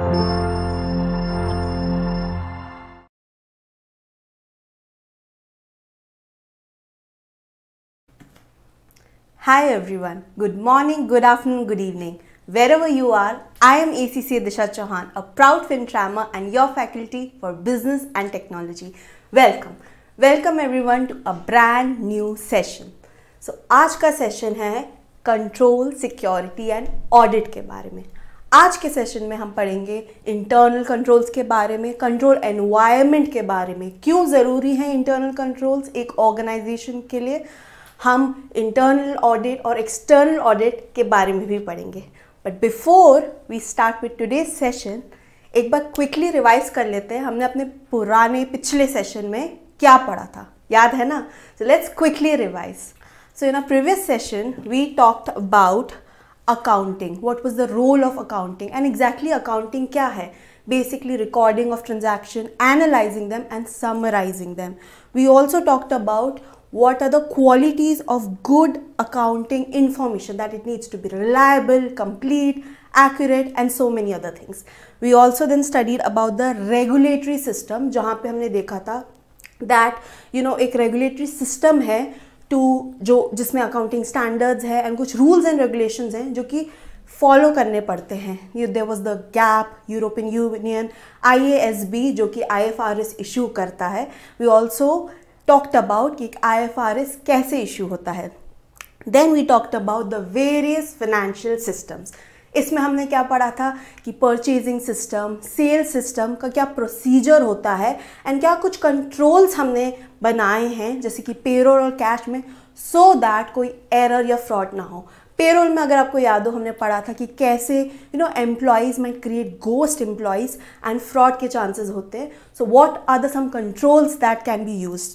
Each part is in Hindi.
Hi everyone. Good morning, good afternoon, good evening. Wherever you are, I am ACC Disha Chauhan, a proud FinTramer and your faculty for business and technology. Welcome. Welcome everyone to a brand new session. So आज का session है control, security and audit के बारे में आज के सेशन में हम पढ़ेंगे इंटरनल कंट्रोल्स के बारे में कंट्रोल एनवायरनमेंट के बारे में क्यों ज़रूरी है इंटरनल कंट्रोल्स एक ऑर्गेनाइजेशन के लिए हम इंटरनल ऑडिट और एक्सटर्नल ऑडिट के बारे में भी पढ़ेंगे but before we start with today session एक बार क्विकली रिवाइज कर लेते हैं हमने अपने पुराने पिछले सेशन में क्या पढ़ा था याद है ना so let's quickly revise so in a previous session we talked about accounting what was the role of accounting and exactly accounting क्या है basically recording of transaction analysing them and summarising them we also talked about what are the qualities of good accounting information that it needs to be reliable complete accurate and so many other things we also then studied about the regulatory system जहाँ पर हमने देखा था दैट यू नो एक रेगुलेटरी सिस्टम है टू जो जिसमें अकाउंटिंग स्टैंडर्ड्स है एंड कुछ रूल्स एंड रेगुलेशंस हैं जो कि फॉलो करने पड़ते हैं you there was the gap European Union I A S B जो कि I F R S issue करता है वी ऑल्सो टॉक्ट अबाउट कि आई एफ आर एस कैसे इशू होता है then we talked about the various financial systems इसमें हमने क्या पढ़ा था कि परचेजिंग सिस्टम सेल सिस्टम का क्या प्रोसीजर होता है एंड क्या कुछ कंट्रोल्स हमने बनाए हैं जैसे कि पेरोल और कैश में सो so दैट कोई एरर या फ्रॉड ना हो पेरोल में अगर आपको याद हो हमने पढ़ा था कि कैसे you know employees might create ghost employees and fraud के चांसेस होते हैं so what are the some controls that can be use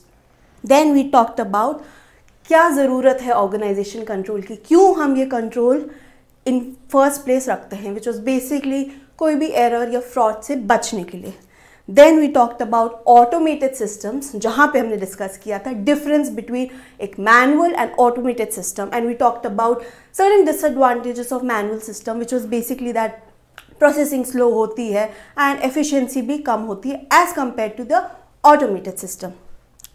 then we talked about क्या ज़रूरत है ऑर्गेनाइजेशन कंट्रोल की क्यों हम ये कंट्रोल इन फर्स्ट प्लेस रखते हैं विच वॉज बेसिकली कोई भी एरर या फ्रॉड से बचने के लिए then we talked about automated systems जहाँ पे हमने डिस्कस किया था डिफरेंस बिटवीन एक manual and automated system and we talked about certain disadvantages of manual system which was basically that processing slow होती है एंड एफिशिएंसी भी कम होती है as compare to the automated system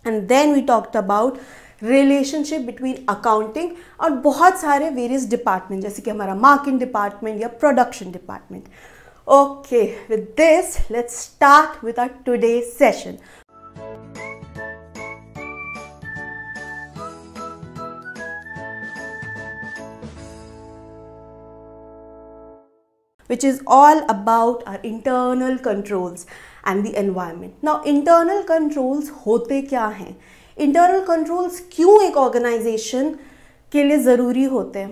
and then we talked about relationship between accounting और बहुत सारे वेरियस डिपार्टमेंट जैसे कि हमारा मार्किंग डिपार्टमेंट या production department Okay, with this, let's start with our today's session. which is all about our internal controls and the environment. Now, internal controls hote kya हैं Internal controls क्यों ek organization ke liye zaruri hote हैं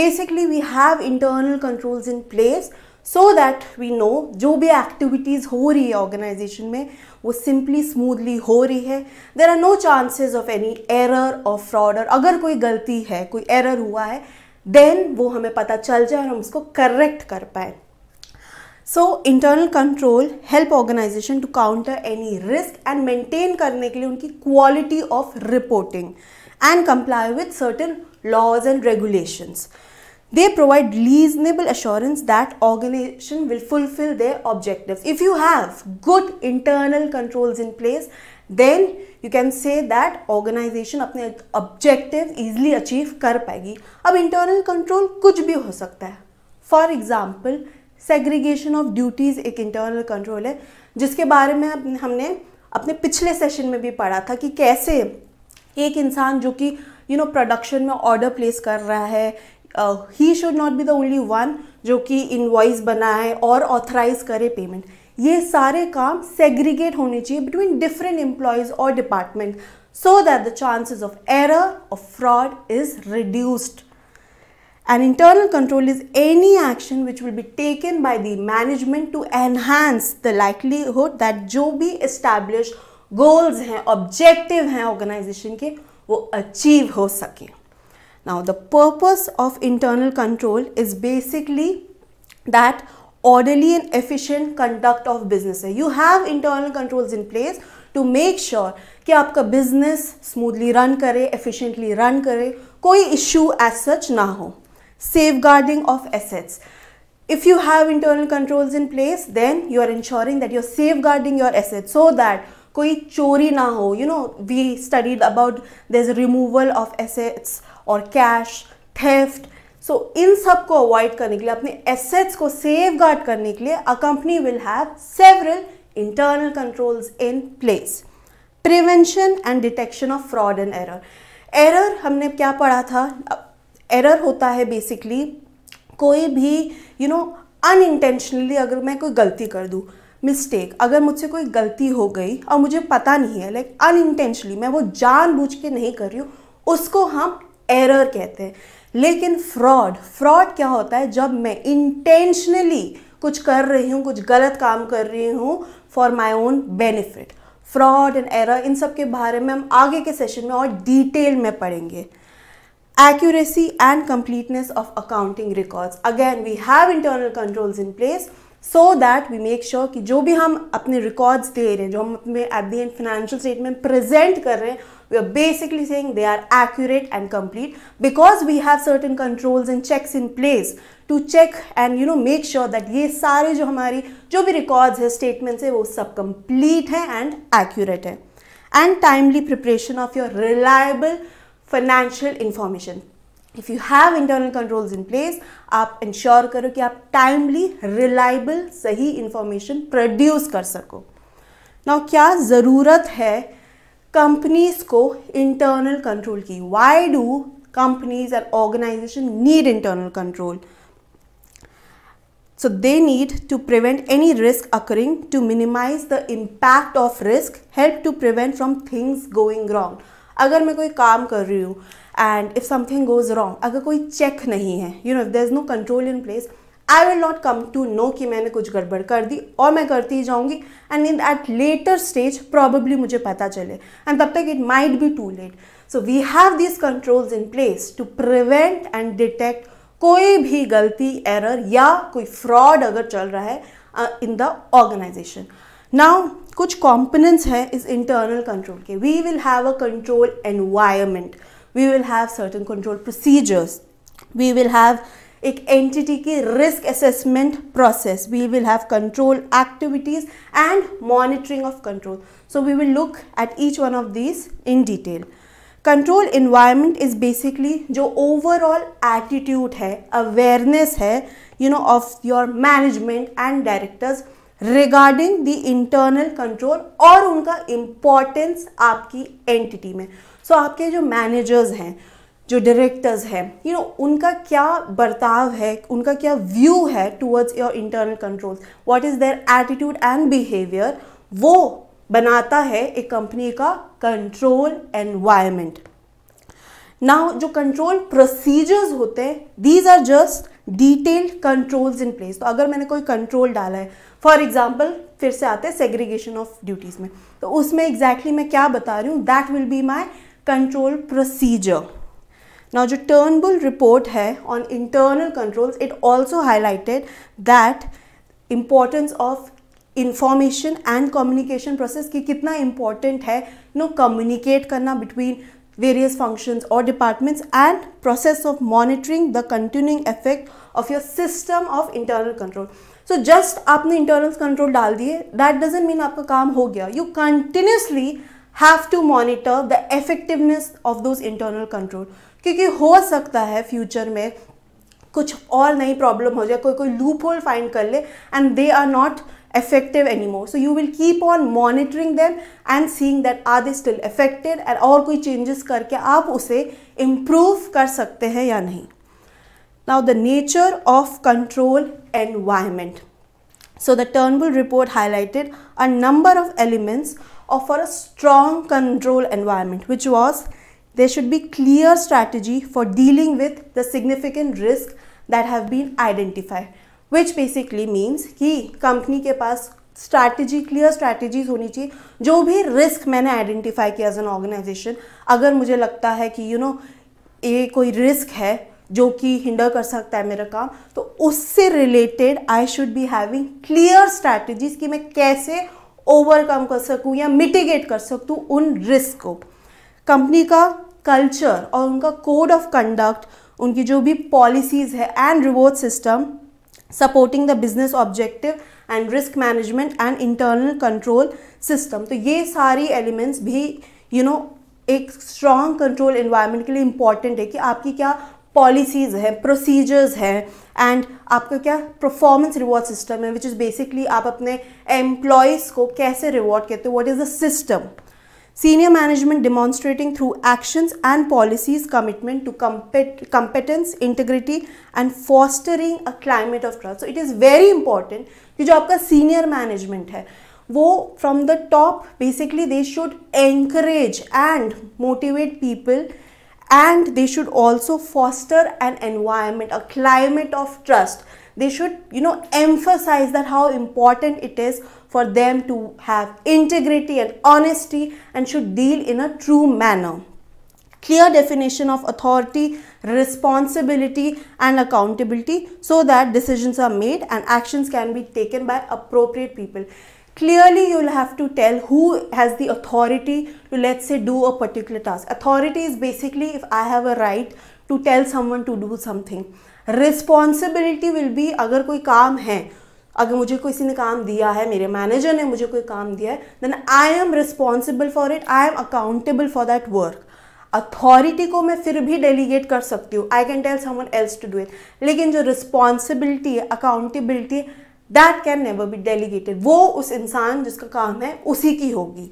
Basically, we have internal controls in place so that we know जो भी एक्टिविटीज़ हो रही है ऑर्गेनाइजेशन में वो सिंपली स्मूथली हो रही है there are no chances of any error और फ्रॉड और अगर कोई गलती है कोई एरर हुआ है देन वो हमें पता चल जाए और हम उसको करेक्ट कर पाए so internal control help organisation to counter any risk and maintain करने के लिए उनकी quality of reporting and comply with certain laws and regulations they provide reasonable assurance that organization will fulfill their objectives if you have good internal controls in place then you can say that organization अपने objective easily achieve कर पाएगी अब internal control कुछ भी हो सकता है for example segregation of duties एक internal control है जिसके बारे में हमने अपने पिछले सेशन में भी पढ़ा था कि कैसे एक इंसान जो कि यू नो प्रोडक्शन में ऑर्डर प्लेस कर रहा है he should not be the only one जो कि इन वॉइस बनाए और ऑथराइज करे पेमेंट ये सारे काम सेग्रीगेट होने चाहिए बिटवीन डिफरेंट एम्प्लॉयज और department so that the chances of error of fraud is reduced and internal control is any action which will be taken by the management to enhance the likelihood that जो भी इस्टेब्लिश गोल्स हैं ऑब्जेक्टिव हैं ऑर्गेनाइजेशन के वो अचीव हो सकें Now the purpose of internal control is basically that orderly and efficient conduct of business. You have internal controls in place to make sure कि आपका business smoothly run करे efficiently run करे कोई issue as such ना हो Safeguarding of assets. if you have internal controls in place then you are ensuring that you're safeguarding your assets so that कोई चोरी ना हो you know we studied about there's removal of assets और कैश थेफ्ट सो so, इन सब को अवॉइड करने के लिए अपने एसेट्स को सेफ गार्ड करने के लिए a company will have several internal controls in place prevention and detection of fraud and error error हमने क्या पढ़ा था एरर होता है बेसिकली कोई भी यू नो अनइंटेंशनली अगर मैं कोई गलती कर दूँ मिस्टेक अगर मुझसे कोई गलती हो गई और मुझे पता नहीं है लाइक like, अनइंटेंशनली मैं वो जानबूझ के नहीं कर रही हूँ उसको हम एरर कहते हैं लेकिन फ्रॉड फ्रॉड क्या होता है जब मैं इंटेंशनली कुछ कर रही हूँ कुछ गलत काम कर रही हूँ for my own benefit fraud and error इन सब के बारे में हम आगे के सेशन में और डिटेल में पढ़ेंगे accuracy and completeness of accounting records again we have internal controls in place so that we make sure कि जो भी हम अपने रिकॉर्ड्स दे रहे हैं जो हम अपने at the end financial statement present कर रहे हैं we are basically saying they are accurate and complete because we have certain controls and checks in place to check and you know make sure that ये सारे जो हमारी जो भी रिकॉर्ड्स है स्टेटमेंट्स है वो सब कंप्लीट हैं एंड एक्यूरेट हैं and timely preparation of your reliable financial information if you have internal controls in place आप इंश्योर करो कि आप टाइमली रिलायबल सही इंफॉर्मेशन प्रोड्यूस कर सको ना क्या ज़रूरत है कंपनीज को इंटरनल कंट्रोल की why do companies and organisation need internal control so they need to prevent any risk occurring to minimise the impact of risk help to prevent from things going wrong अगर मैं कोई काम कर रही हूँ and if something goes wrong अगर कोई चेक नहीं है you know if there is no control in place I will not come to know कि मैंने कुछ गड़बड़ कर दी और मैं करती ही जाऊँगी and in at later stage probably मुझे पता चले एंड तब तक it might be too late so we have this controls in place to prevent and detect कोई भी गलती एरर या कोई फ्रॉड अगर चल रहा है इन द ऑर्गेनाइजेशन नाउ कुछ कॉम्पोनेंट्स हैं इस इंटरनल कंट्रोल के we will have a control environment we will have certain control procedures we will have एक एंटिटी की risk assessment process we will have control activities and monitoring of control so we will look at each one of these in detail control environment is basically जो ओवरऑल एटीट्यूड है अवेयरनेस है you know of your management and directors regarding the internal control और उनका इंपॉर्टेंस आपकी एंटिटी में सो so, आपके जो मैनेजर्स हैं जो डायरेक्टर्स हैं यू नो उनका क्या बर्ताव है उनका क्या व्यू है towards your internal control what is their attitude and behaviour वो बनाता है एक कंपनी का कंट्रोल एनवायरमेंट नाउ जो कंट्रोल प्रोसीजर्स होते हैं these are just detailed controls in place तो अगर मैंने कोई कंट्रोल डाला है फॉर एग्जाम्पल फिर से आते हैं सेग्रीगेशन ऑफ ड्यूटीज़ में तो उसमें एग्जैक्टली exactly मैं क्या बता रही हूँ that will be my control procedure now जो टर्नबुल रिपोर्ट है on internal controls it also highlighted that importance of information and communication process कि कितना इम्पॉर्टेंट है नो कम्युनिकेट करना बिटवीन वेरियस फंक्शन और departments and process of monitoring the continuing effect of your system of internal control so just आपने इंटरनल कंट्रोल डाल दिए दैट डजेंट मीन आपका काम हो गया you continuously have to monitor the effectiveness of those internal control क्योंकि हो सकता है फ्यूचर में कुछ और नई प्रॉब्लम हो जाए कोई कोई लूप होल फाइंड कर ले and they are not effective anymore so you will keep on monitoring them and seeing that are they still affected and और कोई changes करके आप उसे improve कर सकते हैं या नहीं Now the nature of control environment. So the Turnbull report highlighted a number of elements for a strong control environment which was there should be clear strategy for dealing with the significant risk that have been identified which basically means कि company के पास strategy clear strategies होनी चाहिए जो भी risk मैंने identify किया as an organisation, अगर मुझे लगता है कि you know, a कोई risk है जो कि हिंडर कर सकता है मेरा काम तो उससे related I should be having clear strategies कि मैं कैसे ओवरकम कर सकूं या मिटिगेट कर सकूं उन रिस्क को कंपनी का कल्चर और उनका कोड ऑफ कंडक्ट उनकी जो भी पॉलिसीज़ है and reward system supporting the business objective and risk management and internal control system तो ये सारी एलिमेंट्स भी यू you नो know, एक स्ट्रॉन्ग कंट्रोल इन्वायरमेंट के लिए इम्पॉर्टेंट है कि आपकी क्या पॉलिसीज़ हैं प्रोसीजर्स हैं एंड आपका क्या परफॉर्मेंस रिवॉर्ड सिस्टम है विच इज़ बेसिकली आप अपने एम्प्लॉयज़ को कैसे रिवॉर्ड कहते हो what is a system senior management demonstrating through actions and policies commitment to competence integrity and fostering a climate of trust so it is very important कि जो आपका सीनियर मैनेजमेंट है वो from the top basically they should encourage and motivate people and they should also foster an environment, a climate of trust. They should, you know, emphasize that how important it is for them to have integrity and honesty and should deal in a true manner. Clear definition of authority, responsibility and accountability so that decisions are made and actions can be taken by appropriate people. clearly you will have to tell who has the authority to let's say do a particular task authority is basically if i have a right to tell someone to do something responsibility will be agar koi kaam hai अगर मुझे किसी ने काम दिया है मेरे मैनेजर ने मुझे कोई काम दिया है then I am responsible for it I am accountable for that work authority को मैं फिर भी डेलीगेट कर सकती हूँ I can tell someone else to do it लेकिन जो रिस्पॉन्सिबिलिटी है accountability that can never be delegated वो उस इंसान जिसका काम है उसी की होगी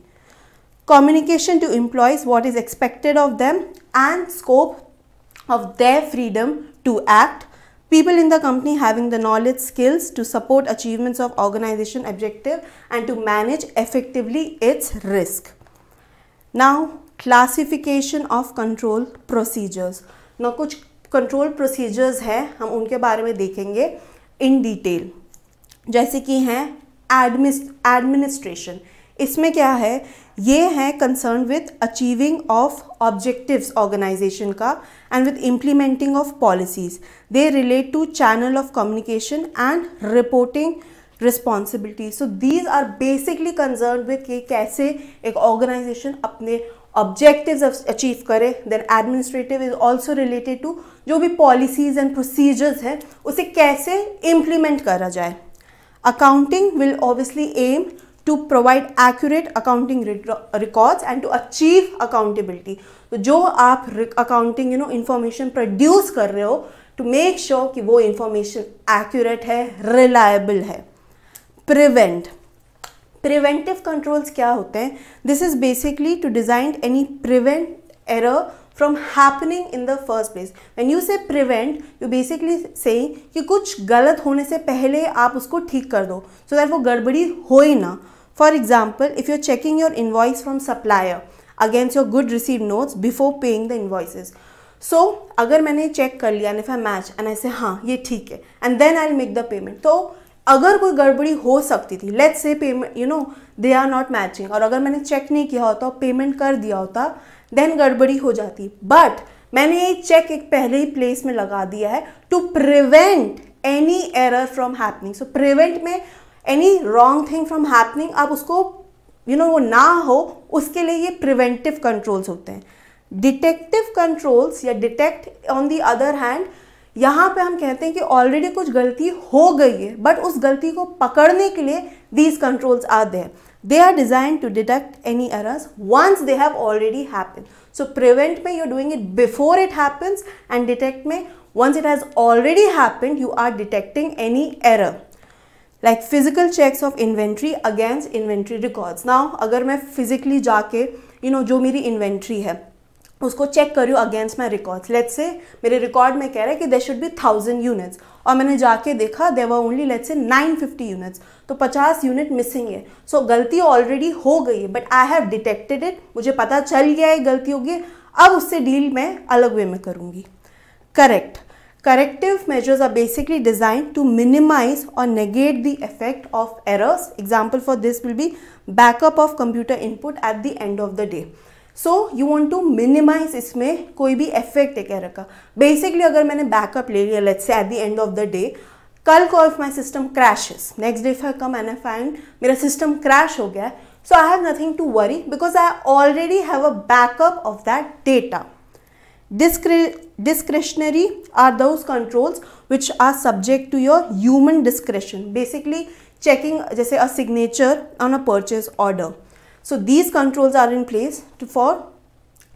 communication to employees what is expected of them and scope of their freedom to act people in the company having the knowledge skills to support achievements of organisation objective and to manage effectively its risk now classification of control procedures ना कुछ कंट्रोल प्रोसीजर्स हैं हम उनके बारे में देखेंगे इन डिटेल जैसे कि हैं एडमिनिस्ट्रेशन इसमें क्या है ये है concern with achieving of objectives organisation का and with implementing of policies they relate to channel of communication and reporting responsibility so these are basically concern with कि कैसे एक ऑर्गेनाइजेशन अपने ऑब्जेक्टिव्स अचीव करे then administrative is also related to जो भी पॉलिसीज एंड प्रोसीजर्स हैं उसे कैसे इम्प्लीमेंट करा जाए accounting will obviously aim to provide accurate accounting records and to achieve accountability तो जो आप accounting you know information produce कर रहे हो टू मेक श्योर कि वो इन्फॉर्मेशन एक्यूरेट है रिलायबल है प्रिवेंट प्रिवेंटिव कंट्रोल्स क्या होते हैं this is basically to design any prevent error from happening in the first place and you say prevent you basically say कि कुछ गलत होने से पहले आप उसको ठीक कर दो सो दैट वो गड़बड़ी हो ही ना for example if you are checking your invoice from supplier against your good receive notes before paying the invoices so अगर मैंने चेक कर लिया and if I match and I say हाँ ये ठीक है and then I make the payment तो अगर कोई गड़बड़ी हो सकती थी let's say payment you know they are not matching और अगर मैंने चेक नहीं किया होता और पेमेंट कर दिया होता देन गड़बड़ी हो जाती बट मैंने ये चेक एक पहले ही प्लेस में लगा दिया है to prevent any error from happening so prevent में any wrong thing from happening आप उसको यू you नो know, वो ना हो उसके लिए ये प्रिवेंटिव कंट्रोल्स होते हैं डिटेक्टिव कंट्रोल्स या detect on the other hand यहाँ पे हम कहते हैं कि ऑलरेडी कुछ गलती हो गई है बट उस गलती को पकड़ने के लिए these controls are there They are designed to detect any errors once they have already happened. So prevent me, you're doing it before it happens and detect me, once it has already happened, you are detecting any error. Like physical checks of inventory against inventory records. Now, अगर मैं physically जाके, you know, जो मेरी inventory है, उसको चेक करियो against my records let's say मेरे रिकॉर्ड में कह रहा है कि there should be thousand units और मैंने जाके देखा there were only let's say nine fifty units तो पचास यूनिट मिसिंग है सो so, गलती ऑलरेडी हो गई है but I have detected it मुझे पता चल गया है गलती होगी अब उससे डील मैं अलग वे में करूँगी correct corrective measures are basically designed to minimize or negate the effect of errors example for this will be backup of computer input at the end of the day so you want to minimise इसमें कोई भी इफेक्ट है कह रखा बेसिकली अगर मैंने बैकअप ले लिया let's say at the end of the day कल को if my system crashes next day for come and if and मेरा सिस्टम क्रैश हो गया है so I have nothing to worry because I already have a backup of that data discretionary are those controls which are subject to your human description basically checking जैसे a signature on a purchase order so these controls are in place to for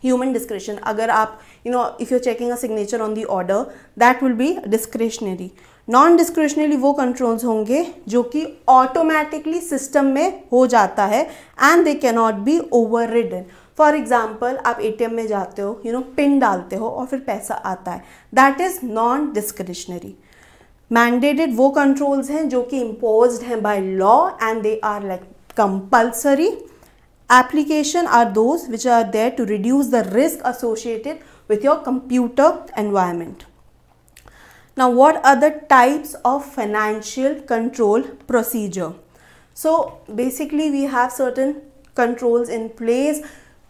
human description अगर आप you know if you're checking a signature on the order that will be discretionary non discretionary वो कंट्रोल्स होंगे जो कि ऑटोमेटिकली सिस्टम में हो जाता है and they cannot be overridden for example आप ए टी एम में जाते हो यू नो पिन डालते हो और फिर पैसा आता है that is non discretionary mandated वो कंट्रोल्स हैं जो कि इम्पोज हैं by law and they are like compulsory Application are those which are there to reduce the risk associated with your computer environment. Now, what are the types of financial control procedure? So, basically we have certain controls in place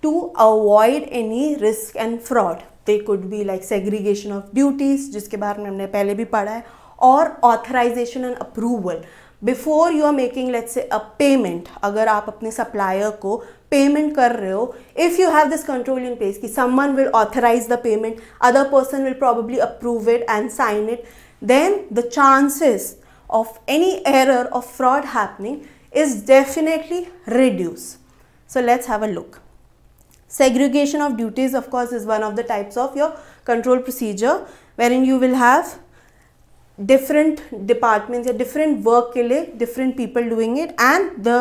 to avoid any risk and fraud. They could be like segregation of duties, which we have हमने पहले or authorization and approval before you are making let's say a payment if you have this control in place ki someone will authorize the payment other person will probably approve it and sign it then the chances of any error or fraud happening is definitely reduced so let's have a look segregation of duties of course is one of the types of your control procedure wherein you will have different departments or different work ke liye different people doing it and the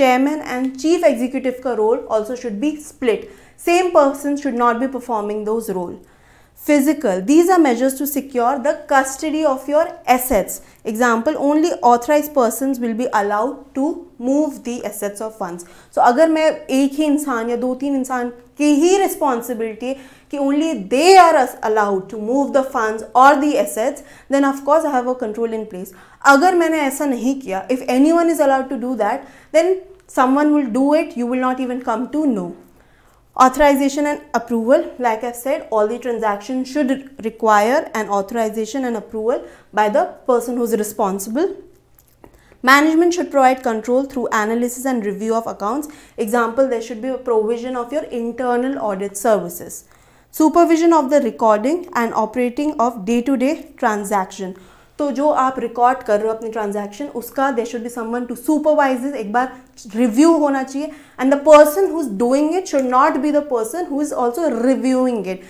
chairman and chief executive ka role also should be split. Same person should not be performing those role. Physical. These are measures to secure the custody of your assets. Example, only authorized persons will be allowed to move the assets of funds. So agar main ek hi insaan ya do teen insaan ki hi responsibility कि only they are allowed to move the funds or the assets, then of course I have a control in place. अगर मैंने ऐसा नहीं किया if anyone is allowed to do that, then someone will do it, you will not even come to know. Authorization and approval, like I've said, all the transactions should require an authorization and approval by the person who's responsible. Management should provide control through analysis and review of accounts. Example, there should be a provision of your internal audit services supervision of the recording and operating of day-to-day -day transaction. तो जो आप रिकॉर्ड कर रहे हो अपनी ट्रांजैक्शन उसका there should be someone to supervise एक बार रिव्यू होना चाहिए and the person who is doing it should not be the person who is also reviewing it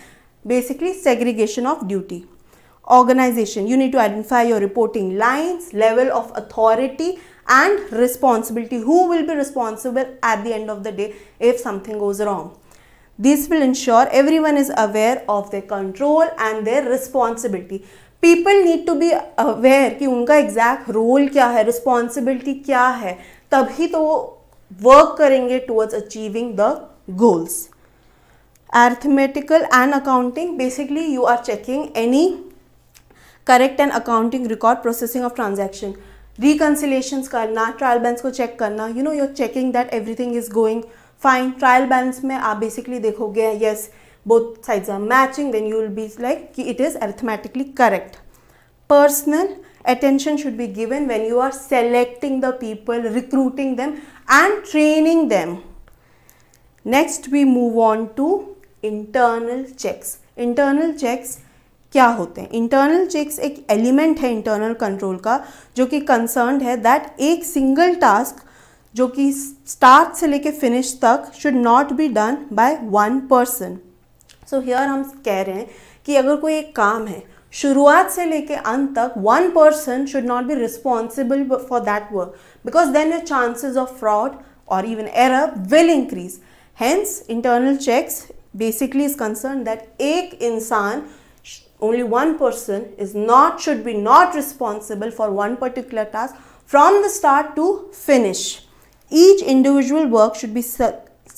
basically segregation of duty organization you need to identify your reporting lines level of authority and responsibility who will be responsible at the end of the day if something goes wrong this will ensure everyone is aware of their control and their responsibility. People need to be aware कि उनका एग्जैक्ट रोल क्या है रिस्पॉन्सिबिलिटी क्या है तभी तो वो करेंगे towards achieving the goals. arithmetical and accounting basically you are checking any correct and accounting record processing of transaction reconciliations karna trial balance ko check karna you know you're checking that everything is going fine trial balance में आप बेसिकली देखोगे yes both sides are matching then you will be like कि it is arithmetically correct personal attention should be given when you are selecting the people recruiting them and training them next we move on to internal checks internal checks क्या होते हैं इंटरनल चेक्स एक एलिमेंट है इंटरनल कंट्रोल का जो कि कंसर्न है दैट एक सिंगल टास्क जो कि स्टार्ट से लेके फिनिश तक should not be done by one person so here हम कह रहे हैं कि अगर कोई एक काम है शुरुआत से लेके अंत तक one person should not be responsible for that work because then your chances of fraud और even error will increase hence internal checks basically is concern that एक इंसान only one person is not should be not responsible for one particular task from the start to finish each individual work should be su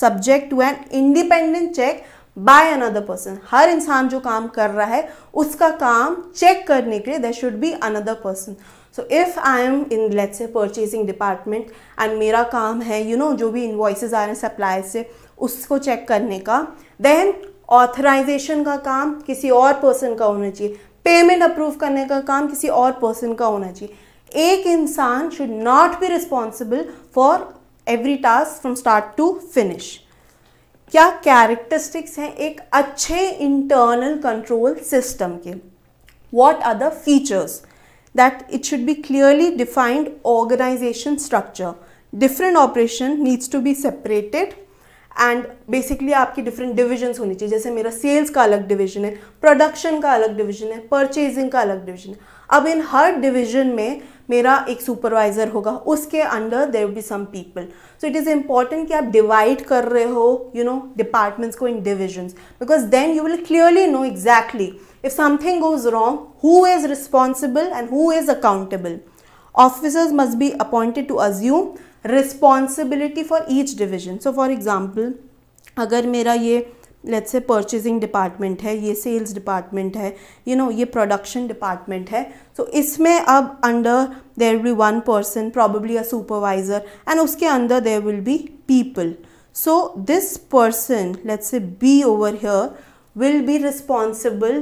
subject to an independent check by another person हर इंसान जो काम कर रहा है उसका काम check करने के लिए there should be another person so if I am in let's say purchasing department and मेरा काम है you know, जो भी invoices आ रहे हैं सप्लाई से उसको check करने का then ऑथराइजेशन का काम किसी और पर्सन का होना चाहिए पेमेंट अप्रूव करने का काम किसी और पर्सन का होना चाहिए एक इंसान should not be responsible for every task from start to finish क्या कैरेक्टरिस्टिक्स हैं एक अच्छे इंटरनल कंट्रोल सिस्टम के what are the features that it should be clearly defined organisation structure different operation needs to be separated and basically आपकी डिफरेंट डिविजन्स होनी चाहिए जैसे मेरा सेल्स का अलग डिवीजन है प्रोडक्शन का अलग डिवीजन है परचेजिंग का अलग डिवीजन है अब इन हर डिवीजन में मेरा एक सुपरवाइज़र होगा उसके under there be some people so it is important कि आप डिवाइड कर रहे हो यू नो डिपार्टमेंट्स को in divisions because then you will clearly know exactly if something goes wrong who is responsible and who is accountable officers must be appointed to assume responsibility for each division so for example अगर मेरा ये लेट्स से परचेजिंग डिपार्टमेंट है ये सेल्स डिपार्टमेंट है यू नो ये प्रोडक्शन डिपार्टमेंट है सो तो so, इसमें अब under there be one person probably a supervisor and उसके अंदर there will be people so this person let's say be over here will be responsible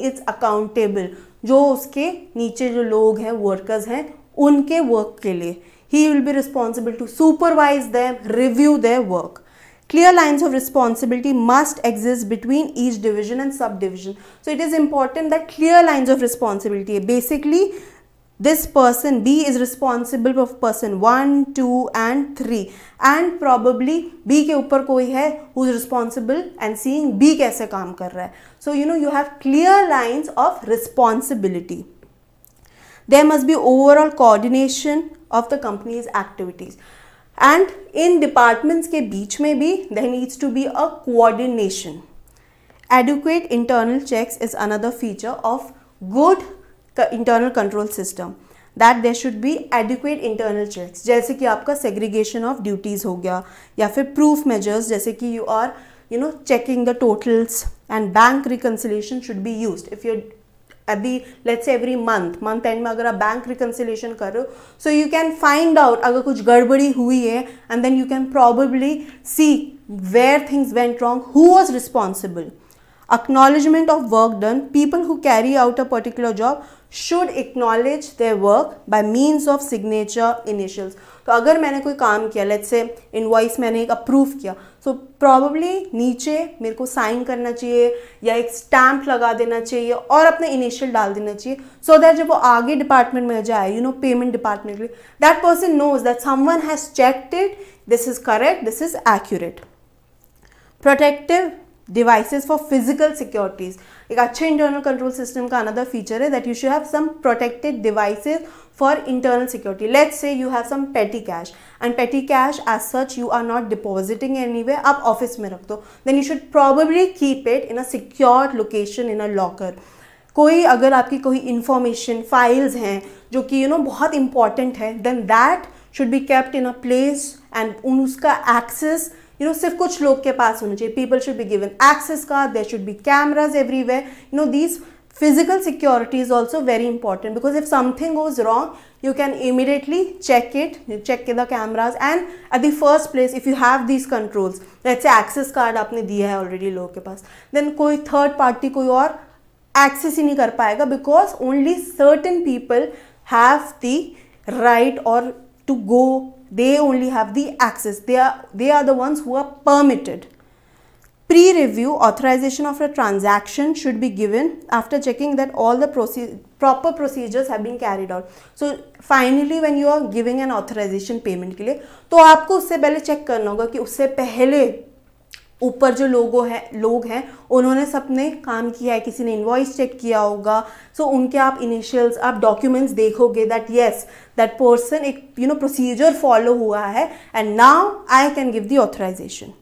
it's accountable जो उसके नीचे जो लोग हैं वर्कर्स हैं उनके वर्क के लिए he will be responsible to supervise them review their work Clear lines of responsibility must exist between each division and subdivision. So it is important that clear lines of responsibility, basically this person B is responsible for person 1, 2 and 3 and probably B के ऊपर कोई है who is responsible and seeing B कैसे काम कर रहा है. So you know you have clear lines of responsibility. There must be overall coordination of the company's activities. And in departments के बीच में भी there needs to be a coordination adequate internal checks is another feature of good internal control system that there should be adequate internal checks जैसे कि आपका सेग्रीगेशन ऑफ ड्यूटीज़ हो गया या फिर प्रूफ मेजर्स जैसे कि you are you know checking the totals and bank reconciliation should be use if you at the let's every month month end में अगर आप बैंक रिकन्सिलेशन कर रहे हो so you can find out अगर कुछ गड़बड़ी हुई है and then you can probably see where things went wrong who was responsible acknowledgement of work done people who carry out a particular job should acknowledge their work by means of signature initials तो अगर मैंने कोई काम किया लेट से इनवॉइस मैंने एक अप्रूव किया सो so, प्रॉब्ली नीचे मेरे को साइन करना चाहिए या एक स्टैम्प लगा देना चाहिए और अपना इनिशियल डाल देना चाहिए सो so दैट जब वो आगे डिपार्टमेंट में जाए यू नो पेमेंट डिपार्टमेंट में that person knows that someone has checked it this is correct this is accurate protective devices for physical securities. ek अच्छे internal control system ka another feature hai that you should have some protected devices for internal security. Let's say you have some petty cash and petty cash as such you are not depositing anywhere. aap office mein रख दो then you should probably keep it in a secured location in a locker. कोई अगर आपकी कोई इन्फॉर्मेशन फाइल्स हैं जो कि यू नो बहुत इम्पॉर्टेंट है then that should be kept in a place and उसका एक्सेस यू नो सिर्फ कुछ लोग के पास होना चाहिए people should be given access का there should be cameras everywhere you know these physical security is also very important because if something goes wrong you can immediately check it check के the cameras and at the first place if you have these controls let's access card आपने दिया है ऑलरेडी लोगों के पास देन कोई थर्ड पार्टी कोई और एक्सेस ही नहीं कर पाएगा because only certain people have the right और to go They only have the access. They are, they are the ones who are permitted. Pre-review authorization of a transaction should be given after checking that all the proce proper procedures have been carried out. So finally when you are giving an authorization payment के लिए तो आपको उससे पहले check करना होगा कि उससे पहले ऊपर जो लोगों है लोग हैं उन्होंने सबने काम किया है किसी ने इन्वॉइस चेक किया होगा सो so, उनके आप इनिशियल्स आप डॉक्यूमेंट्स देखोगे दैट येस दैट पर्सन एक यू नो प्रोसीजर फॉलो हुआ है and now I can give the authorisation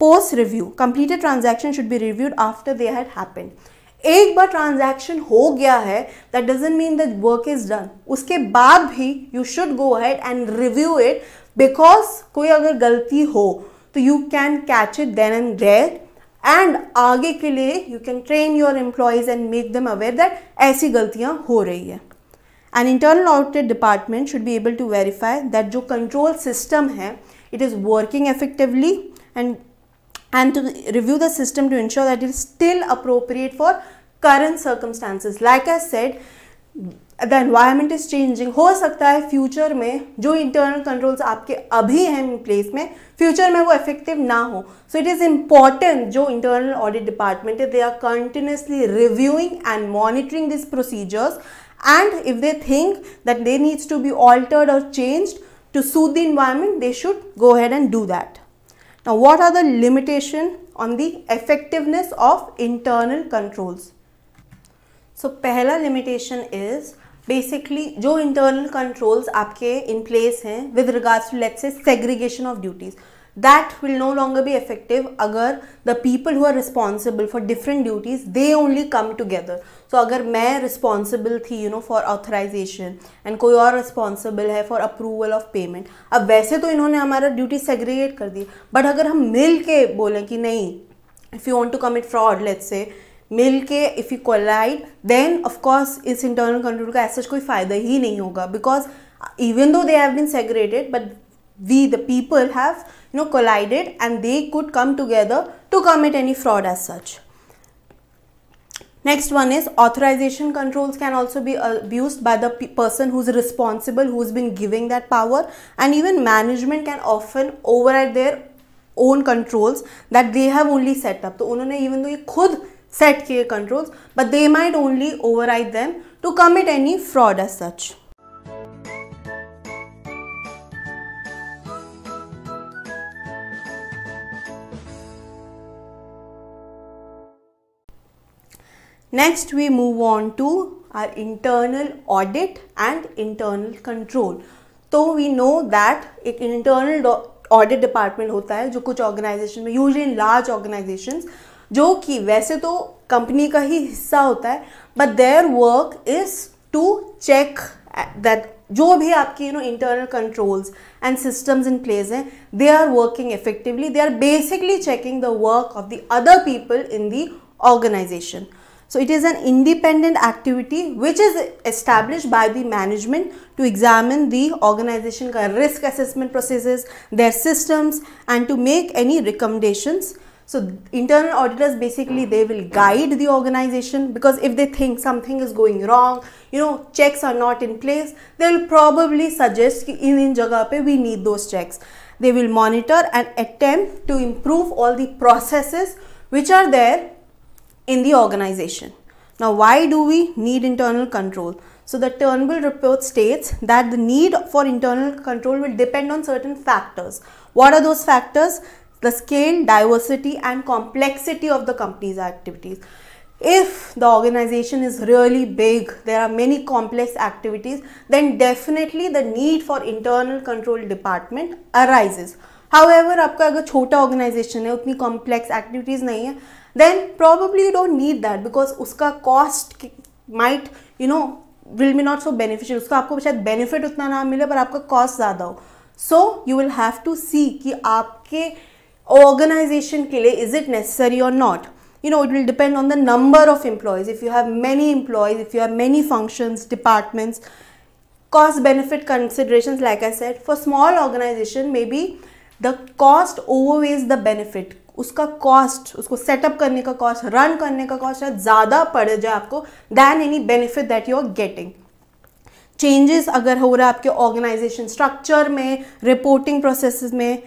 post review completed transaction should be reviewed after they had happen एक बार ट्रांजैक्शन हो गया है that doesn't mean that work is done उसके बाद भी you should go ahead and review it because कोई अगर गलती हो तो you can catch it then and there and आगे के लिए you can train your employees and make them aware that ऐसी गलतियाँ हो रही है An internal audit department should be able to verify that jo control system hai, it is working effectively and, and to review the system to ensure that it is still appropriate for current circumstances. Like I said, the environment is changing हो सकता है फ्यूचर में जो इंटरनल कंट्रोल्स आपके अभी हैं इन प्लेस में फ्यूचर में वो इफेक्टिव ना हो सो इट इज़ इम्पॉर्टेंट जो इंटरनल ऑडिट डिपार्टमेंट है they are continuously reviewing and monitoring this procedures and if they think that they needs to be altered or changed to suit the environment they should go ahead and do that now what are the limitation on the effectiveness of internal controls so pehla limitation is basically जो इंटरनल कंट्रोल्स आपके इन प्लेस हैं with regards to let's say segregation of duties that will no longer be effective अगर the people who are responsible for different duties they only come together so अगर मैं रिस्पॉन्सिबल थी you know for authorisation and कोई और रिस्पॉन्सिबल है फॉर अप्रूवल ऑफ पेमेंट अब वैसे तो इन्होंने हमारा ड्यूटी सेग्रीगेट कर दी बट अगर हम मिल के बोलें कि नहीं if you want to commit fraud let's ए मिल के if you collude then of course इस इंटरनल कंट्रोल का ऐसा कोई फायदा ही नहीं होगा because even though they have been segregated but we the people have you know colluded and they could come together to commit any fraud as such next one is authorisation controls can also be abuse by the person who is responsible who is been giving that power and even management can often override their own controls that they have only set up तो उन्होंने इवन दो ये खुद set key controls but they might only override them to commit any fraud as such. Next we move on to our internal audit and internal control. तो वी नो दैट एक इंटरनल ऑडिट डिपार्टमेंट होता है जो कुछ ऑर्गेनाइजेशन में यूजली इन लार्ज ऑर्गेनाइजेशंस जो कि वैसे तो कंपनी का ही हिस्सा होता है but their work is to check that जो भी आपकी you know internal controls and systems in place हैं they are working effectively they are basically checking the work of the other people in the organisation so it is an independent activity which is establish by the management to examine the organisation का risk assessment process their systems and to make any recommendations So internal auditors basically they will guide the organization because if they think something is going wrong, you know, checks are not in place, they will probably suggest in in pe we need those checks. They will monitor and attempt to improve all the processes which are there in the organization. Now, why do we need internal control? So, the Turnbull report states that the need for internal control will depend on certain factors. What are those factors? the scale, diversity and complexity of the company's activities. If the organization is really big, there are many complex activities, then definitely the need for internal control department arises. However, आपका अगर छोटा organization है many complex activities then probably you don't need that because its cost might you know will be not so beneficial उसका आपको शायद benefit उतना ना मिले पर आपका cost ज़्यादा हो so you will have to see कि आपके ऑर्गेनाइजेशन के लिए is it necessary or not you know it will depend on the number of employees if you have many employees if you have many functions departments cost benefit considerations like i said for small organization maybe the cost overweighs the benefit उसका कॉस्ट उसको सेटअप करने का कॉस्ट रन करने का कॉस्ट शायद ज़्यादा पड़ जाए आपको than any benefit that you are getting changes अगर हो रहा है आपके ऑर्गेनाइजेशन स्ट्रक्चर में रिपोर्टिंग प्रोसेस में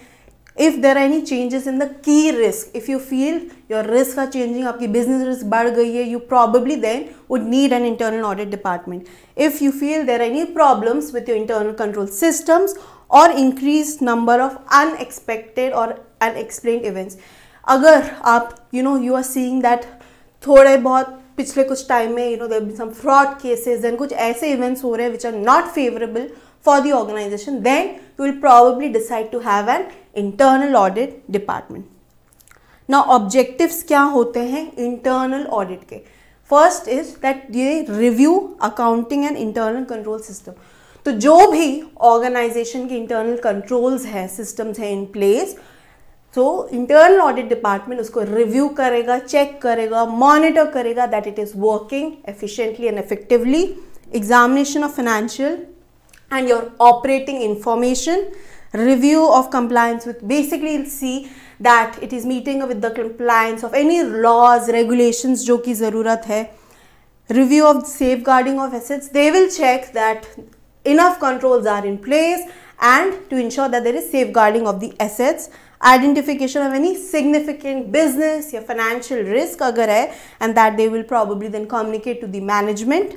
if there are any changes in the key risk if you feel your risks are changing your business risk badh you probably then would need an internal audit department if you feel there are any problems with your internal control systems or increased number of unexpected or unexplained events agar you know you are seeing that थोड़े pichle पिछले कुछ time you know there have been some fraud cases कुछ ऐसे इवेंट्स events रहे हैं which are not favorable. for the organization, then you will probably decide to have an internal audit department. Now objectives kya hote hain internal audit ke First is that they review accounting and internal control system. तो जो भी ऑर्गेनाइजेशन के इंटरनल कंट्रोल्स हैं सिस्टम्स हैं इन प्लेस तो इंटरनल ऑडिट डिपार्टमेंट उसको रिव्यू करेगा चेक करेगा मॉनिटर करेगा that it is working efficiently and effectively examination of financial and your operating information review of compliance with basically you'll see that it is meeting with the compliance of any laws regulations जो कि ज़रूरत review of safeguarding of assets they will check that enough controls are in place and to ensure that there is safeguarding of the assets identification of any significant business या financial risk अगर है and that they will probably then communicate to the management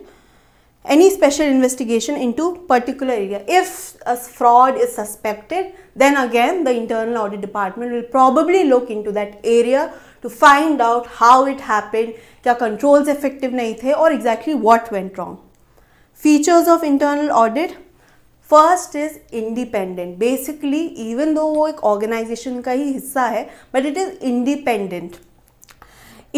any special investigation into particular area. If a fraud is suspected, then again the internal audit department will probably look into that area to find out how it happened, क्या controls effective नहीं थे or exactly what went wrong. Features of internal audit First is independent. Basically, even though वो एक organisation का ही हिस्सा है but it is independent.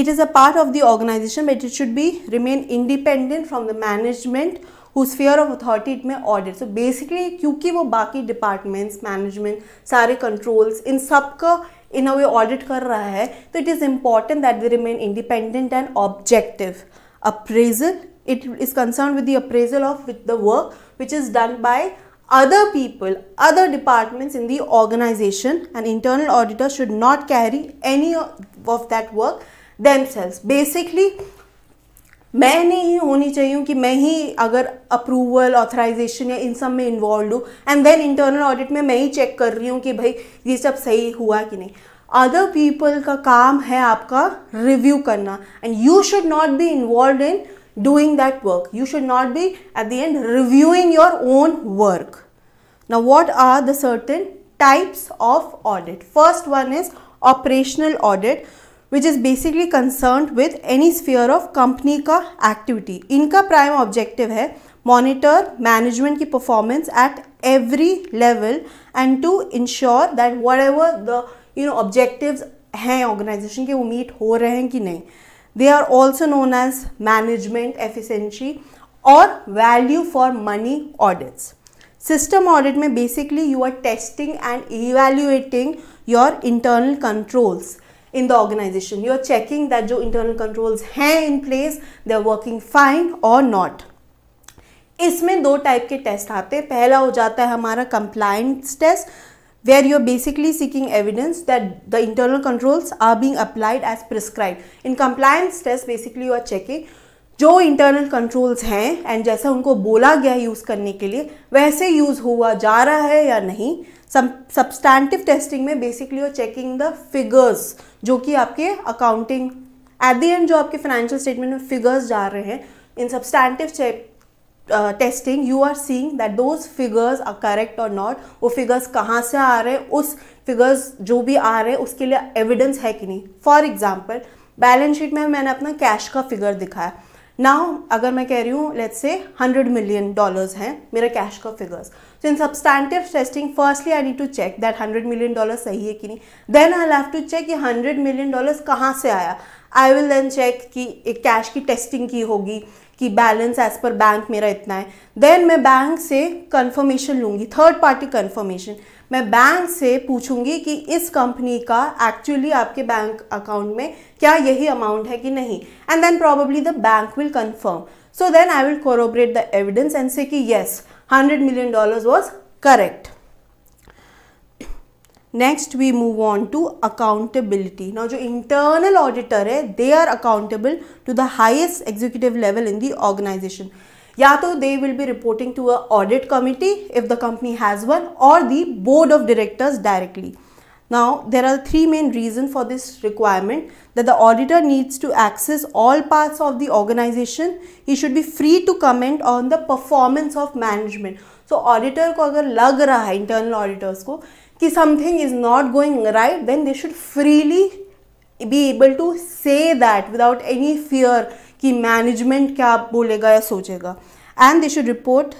It is a part of the organization but it should be remain independent from the management whose sphere of authority it may audit. So basically because वो बाकी departments, management, सारे controls in सब in इन वे ऑडिट कर रहा है तो it is important that they it is concerned with the appraisal of the work which is done by other people, other departments in the organization. An internal auditor should not carry any of that work themselves basically मैं नहीं होनी चाहिए कि मैं ही अगर अप्रूवल ऑथराइजेशन या इन सब में इन्वॉल्व हूँ एंड देन इंटरनल ऑडिट में मैं ही चेक कर रही हूँ कि भाई ये सब सही हुआ कि नहीं अदर पीपल का काम है आपका रिव्यू करना and you should not be involve in doing that work you should not be at the end reviewing your own work ना what are the certain types of audit first one is operational audit which is basically concerned with any sphere of company ka activity. Inka prime objective hai monitor management ki performance at every level and to ensure that whatever the you know objectives hai organization ke wo meet ho rahe hain ki nahin. They are also known as management efficiency or value for money audits. System audit mein basically you are testing and evaluating your internal controls. In the organisation you are checking that जो इंटरनल कंट्रोल हैं in place they are working fine or not इसमें दो टाइप के टेस्ट आते हैं पहला हो जाता है हमारा compliance test where you are basically seeking evidence that the internal controls are being applied as prescribe in compliance test basically you are checking जो इंटरनल कंट्रोल्स हैं एंड जैसा उनको बोला गया है यूज़ करने के लिए वैसे यूज़ हुआ जा रहा है या नहीं सब्सटैंटिव टेस्टिंग में बेसिकली और चेकिंग द फिगर्स जो कि आपके अकाउंटिंग एट द एंड जो आपके फाइनेंशियल स्टेटमेंट में फिगर्स जा रहे हैं in substantive testing you are seeing that those figures are correct और नॉट वो फिगर्स कहाँ से आ रहे हैं उस फिगर्स जो भी आ रहे हैं उसके लिए एविडेंस है कि नहीं फॉर एग्जाम्पल बैलेंस शीट में मैंने अपना कैश का फिगर दिखाया नाउ अगर मैं कह रही हूँ let's say hundred million dollars हैं मेरा कैश का figures so in substantive testing firstly I need to check that hundred million dollar सही है कि नहीं then I have to check कि हंड्रेड मिलियन डॉलर्स कहाँ से आया आई विल देन चेक कि एक कैश की टेस्टिंग की होगी कि बैलेंस एज पर बैंक मेरा इतना है देन मैं बैंक से कन्फर्मेशन लूँगी थर्ड पार्टी कन्फर्मेशन मैं बैंक से पूछूंगी कि इस कंपनी का एक्चुअली आपके बैंक अकाउंट में क्या यही अमाउंट है कि नहीं and then probably the bank will confirm so then I will corroborate the evidence and say कि yes hundred million dollars was correct next we move on to accountability ना जो इंटरनल ऑडिटर है they are accountable to the highest executive level in the organisation Yato, they will be reporting to a audit committee if the company has one or the board of directors directly. Now, there are three main reasons for this requirement that the auditor needs to access all parts of the organization. He should be free to comment on the performance of management. So, auditor ko agar lag raha hai internal auditors ko ki something is not going right, then they should freely be able to say that without any fear कि मैनेजमेंट क्या बोलेगा या सोचेगा and they should report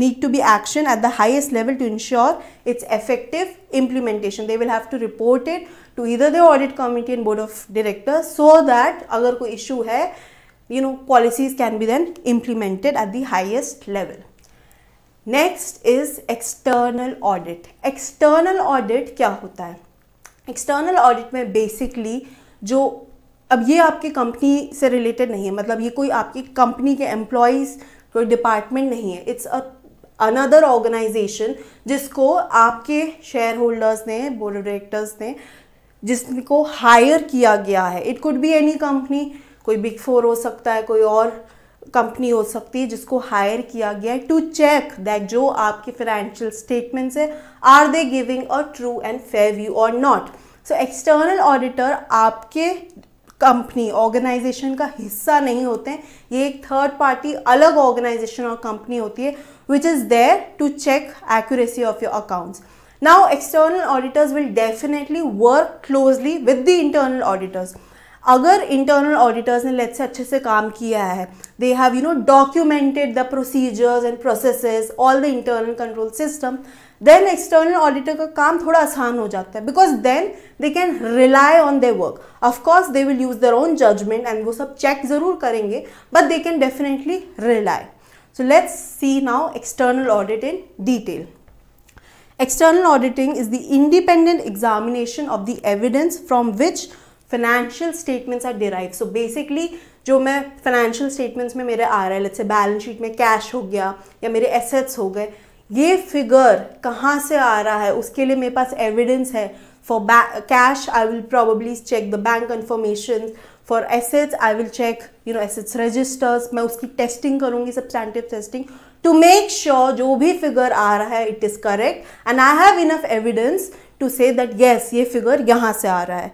need to be action at the highest level to ensure its effective implementation they will have to report it to either the audit committee and board of director so that अगर कोई इशू है you know policies can be then implemented at the highest level next is external audit external audit क्या होता है एक्सटर्नल ऑडिट में बेसिकली जो अब ये आपकी कंपनी से रिलेटेड नहीं है मतलब ये कोई आपकी कंपनी के एम्प्लॉयज़ कोई डिपार्टमेंट नहीं है इट्स अ अनदर ऑर्गेनाइजेशन जिसको आपके शेयर होल्डर्स ने बोर्ड ऑफ डायरेक्टर्स ने जिसको हायर किया गया है it could be any company कोई बिग फोर हो सकता है कोई और कंपनी हो सकती है जिसको हायर किया गया है टू चेक दैट जो आपके फाइनेंशियल स्टेटमेंट्स है are they giving a true and fair view और नॉट सो एक्सटर्नल ऑडिटर आपके कंपनी ऑर्गेनाइजेशन का हिस्सा नहीं होते हैं ये एक थर्ड पार्टी अलग ऑर्गेनाइजेशन और कंपनी होती है which is there to check accuracy of your accounts now external auditors will definitely work closely with the internal auditors अगर इंटरनल ऑडिटर्स ने लेट्स से अच्छे से काम किया है they have you know documented the procedures and processes all the internal control system then external auditor का काम थोड़ा आसान हो जाता है because then they can rely on their work of course they will use their own judgement and वो सब चेक ज़रूर करेंगे but they can definitely rely so let's see now external audit in detail external auditing is the independent examination of the evidence from which financial statements are derive so basically जो मैं फाइनेंशियल स्टेटमेंट्स में मेरे आ रहे हैं बैलेंस शीट में कैश हो गया या मेरे एसेट्स हो गए ये फिगर कहाँ से आ रहा है उसके लिए मेरे पास एविडेंस है for cash I will probably check the bank information for assets I will check you know assets registers मैं उसकी टेस्टिंग करूँगी substantive testing to make sure जो भी फिगर आ रहा है it is correct and I have enough evidence to say that yes ये फिगर यहाँ से आ रहा है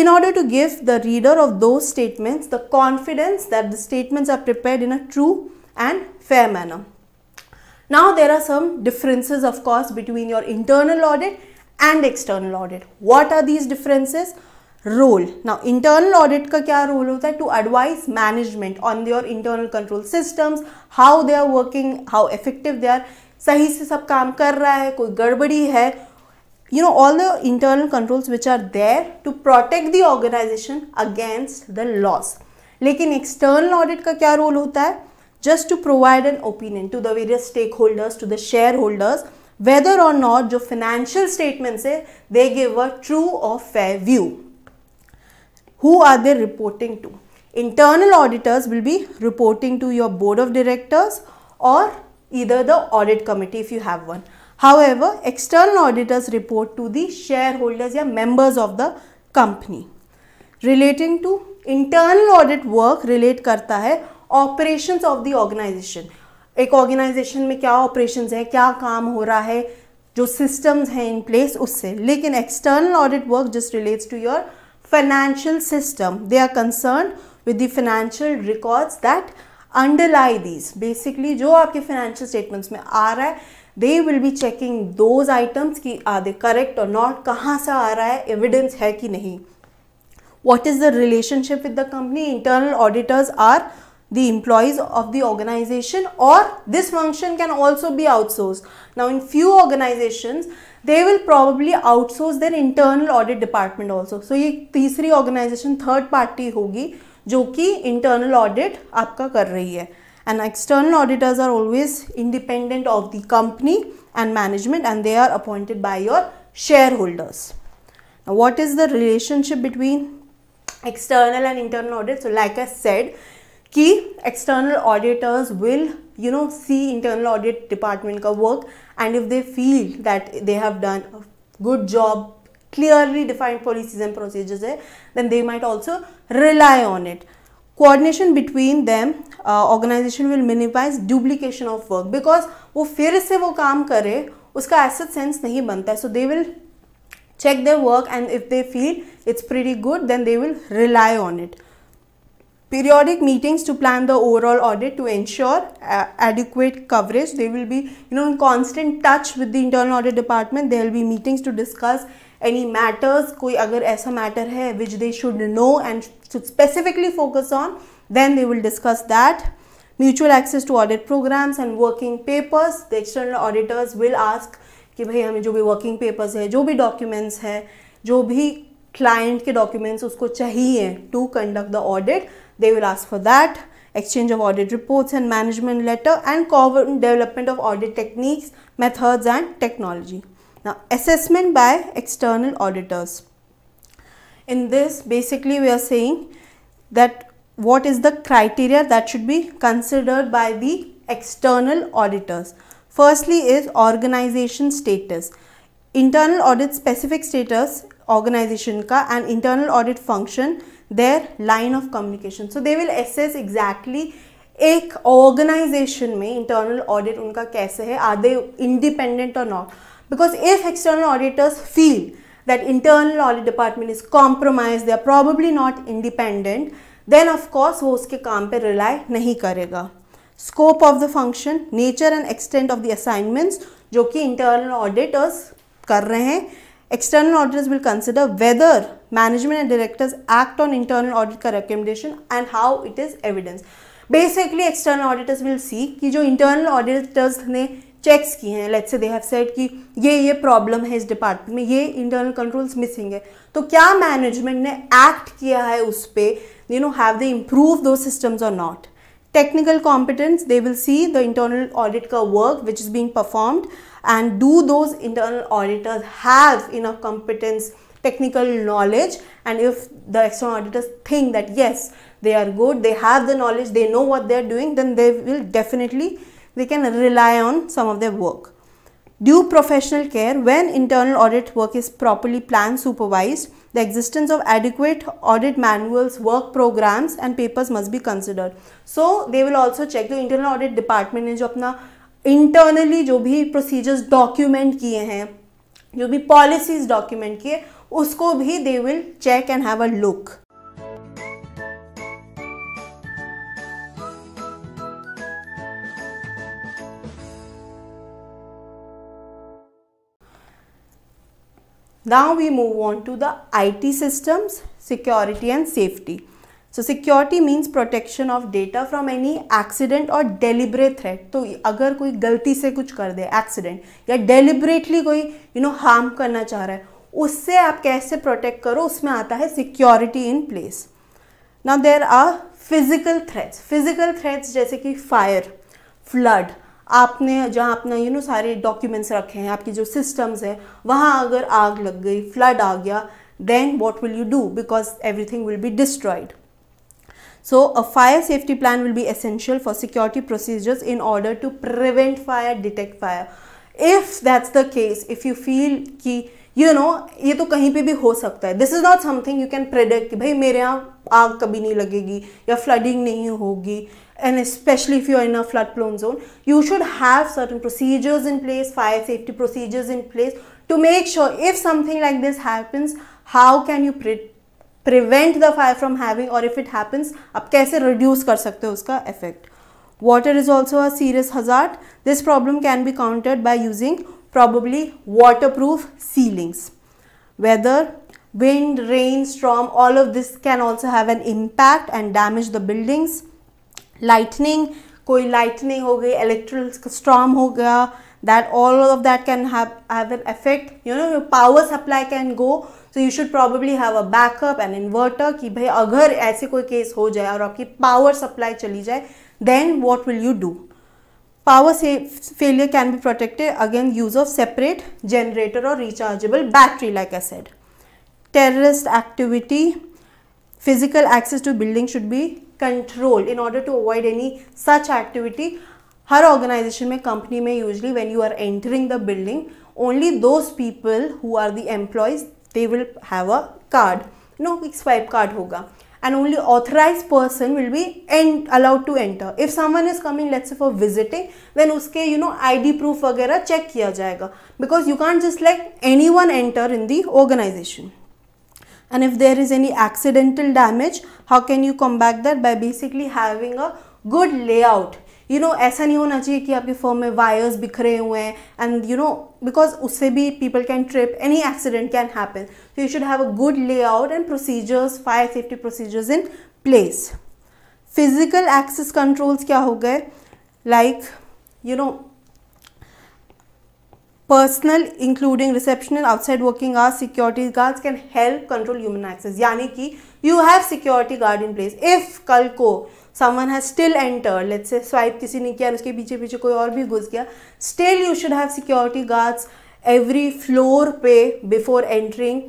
in order to give the reader of those statements the confidence that the statements are prepare in a true and fair manner Now there are some differences of course between your internal audit and external audit. What are these differences? Role Now, internal audit का क्या रोल होता To advise management on your internal control systems, how they are working, how effective they are, सही से सब काम कर रहा है कोई गड़बड़ी है you know all the internal controls which are there to protect the organization against the loss लेकिन external audit का क्या role होता है just to provide an opinion to the various stakeholders, to the shareholders, whether or not the financial statements eh, they give a true or fair view. Who are they reporting to? Internal auditors will be reporting to your board of directors or either the audit committee if you have one. However, external auditors report to the shareholders or members of the company. Relating to internal audit work relate करता है ऑपरेशंस ऑफ द ऑर्गेनाइजेशन एक ऑर्गेनाइजेशन में क्या ऑपरेशंस हैं क्या काम हो रहा है जो सिस्टम्स हैं इन प्लेस उससे लेकिन external audit work just relates to your financial system they are concern with the financial records that underlie these basically जो आपके फाइनेंशियल स्टेटमेंट्स में आ रहा है they will be checking those items की आर दे करेक्ट और नॉट कहाँ से आ रहा है एविडेंस है कि नहीं what is the relationship with the company internal auditors are the employees of the organization or this function can also be outsourced. Now in few organizations, they will probably outsource their internal audit department also. So ये third organization third party होगी जो कि internal audit आपका कर रही है. And external auditors are always independent of the company and management and they are appointed by your shareholders. Now what is the relationship between external and internal audit? So like I said, Key external auditors will, you know see internal audit department ka work and if they feel that they have done a good job clearly defined policies and procedures then they might also rely on it coordination between them uh, organization will minimize duplication of work because वो फिर से वो काम करे उसका एसेट will नहीं बनता है so they will check their work and if they feel it's pretty good then they will rely on it periodic meetings to plan the overall audit to ensure uh, adequate coverage they will be you know in constant touch with the internal audit department there will be meetings to discuss any matters koi agar aisa matter hai which they should know and should specifically focus on then they will discuss that mutual access to audit programs and working papers the external auditors will ask ki bhai hame jo bhi working papers hai jo bhi documents hai jo bhi client के documents उसको चाहिए to conduct the audit. They will ask for that, exchange of audit reports and management letter and development of audit techniques, methods and technology. Now, assessment by external auditors. In this, basically we are saying that what is the criteria that should be considered by the external auditors. Firstly is organization status. Internal audit specific status organization ka and internal audit function their line of communication so they will assess exactly एक ऑर्गेनाइजेशन में इंटरनल ऑडिट उनका कैसे है आर दे इंडिपेंडेंट और not because if external auditors feel that internal audit department is compromise they are probably not independent then of course वो उसके काम पे रिलाई नहीं करेगा scope of the function nature and extent of the assignments जो कि इंटरनल ऑडिटर्स कर रहे हैं External auditors will consider whether management and directors act on internal audit ka recommendation and how it is evidence Basically, external auditors will see कि जो internal auditors ने चेक्स किए हैं let's say they have said कि ये ये प्रॉब्लम है इस डिपार्टमेंट में ये इंटरनल कंट्रोल्स मिसिंग है तो क्या मैनेजमेंट ने एक्ट किया है उस पर you know have they improve those systems और not technical competence they will see the internal audit work which is being performed and do those internal auditors have enough competence technical knowledge and if the external auditors think that yes they are good they have the knowledge they know what they are doing then they will definitely they can rely on some of their work due professional care when internal audit work is properly planned supervised the existence of adequate audit manuals work programs and papers must be considered so they will also check the internal audit department in jo apna internally जो भी प्रोसीजर्स डॉक्यूमेंट किए हैं जो भी पॉलिसीज डॉक्यूमेंट किए उसको भी they will check and have a look Now we move on to the IT systems, security and safety. So security means protection of data from any accident और डेलिबरेट थ्रेट तो अगर कोई गलती से कुछ कर दे एक्सीडेंट या डेलिब्रेटली कोई यू नो हार्म करना चाह रहा है उससे आप कैसे प्रोटेक्ट करो उसमें आता है सिक्योरिटी इन प्लेस ना there are physical threats physical threats जैसे कि फायर फ्लड आपने जहाँ अपना यू नो सारे डॉक्यूमेंट्स रखे हैं आपकी जो सिस्टम्स है वहाँ अगर आग लग गई फ्लड आ गया then what will you do because everything will be destroyed So a fire safety plan will be essential for security procedures in order to prevent fire, detect fire. If that's the case, if you feel कि you know, ये तो कहीं पे भी हो सकता है this is not something you can predict भाई मेरे यहाँ आग कभी नहीं लगेगी या फ्लडिंग नहीं होगी and especially if you're in a flood prone zone you should have certain procedures in place fire safety procedures in place to make sure if something like this happens how can you predict? Prevent the fire from having और इफ़ इट हैपन्स आप कैसे रिड्यूस कर सकते हो उसका effect water is also a serious hazard this problem can be countered by using probably waterproof ceilings weather wind rain storm all of this can also have an impact and damage the buildings lightning कोई lightning हो गई electrical storm हो गया that all of that can have have an effect you know your power supply can go So you should probably have a backup, and inverter. कि भाई अगर ऐसे कोई केस हो जाए और आपकी पावर सप्लाई चली जाए then what will power failure can be protected again use of separate generator or rechargeable battery like I said. Terrorist activity, physical access to building should be controlled in order to avoid any such activity. Her organization में company में usually when you are entering the building only those people who are the employees they will have a card no, know swipe card hoga and only authorized person will be allowed to enter if someone is coming let's say for visiting then uske you know id proof वगैरह check किया because you can't just let anyone enter in the organization and if there is any accidental damage how can you come back that by basically having a good layout you know ऐसा नहीं होना चाहिए कि आपके फर्म में वायर्स बिखरे हुए हैं एंड यू नो बिकॉज उससे भी people can trip any accident can happen so you should have a good layout and procedures fire safety procedures in place physical access controls क्या हो गए like you know personnel including reception outside working are security guards can help control human access यानी कि you have security guard in place if कल को someone has still enter let's say swipe किसी ने किया और उसके पीछे पीछे कोई और भी घुस गया still you should have security guards every floor पे before entering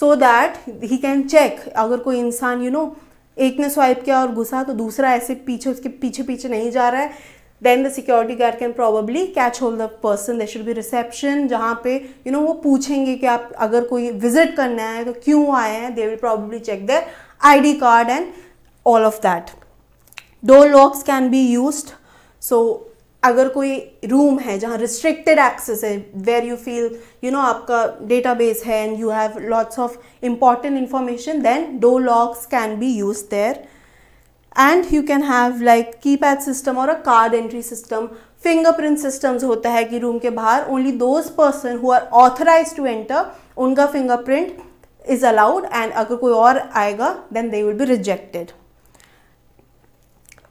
so that he can check अगर कोई इंसान यू नो एक ने स्वाइप किया और घुसा तो दूसरा ऐसे पीछे उसके पीछे पीछे नहीं जा रहा है then the security guard can probably catch hold the person they should be reception जहाँ पे यू you नो know, वो पूछेंगे कि आप अगर कोई विजिट करने आए तो क्यों आए हैं they will probably check their ID card and all of that door locks can be use so अगर कोई रूम है जहाँ रिस्ट्रिक्टेड एक्सेस है where you feel you know आपका डेटाबेस है and you have lots of important information then door locks can be use there and you can have like keypad system और a card entry system fingerprint systems होता है कि रूम के बाहर only those person who are authorise to enter उनका फिंगरप्रिंट इज़ अलाउड एंड अगर कोई और आएगा then they will be rejected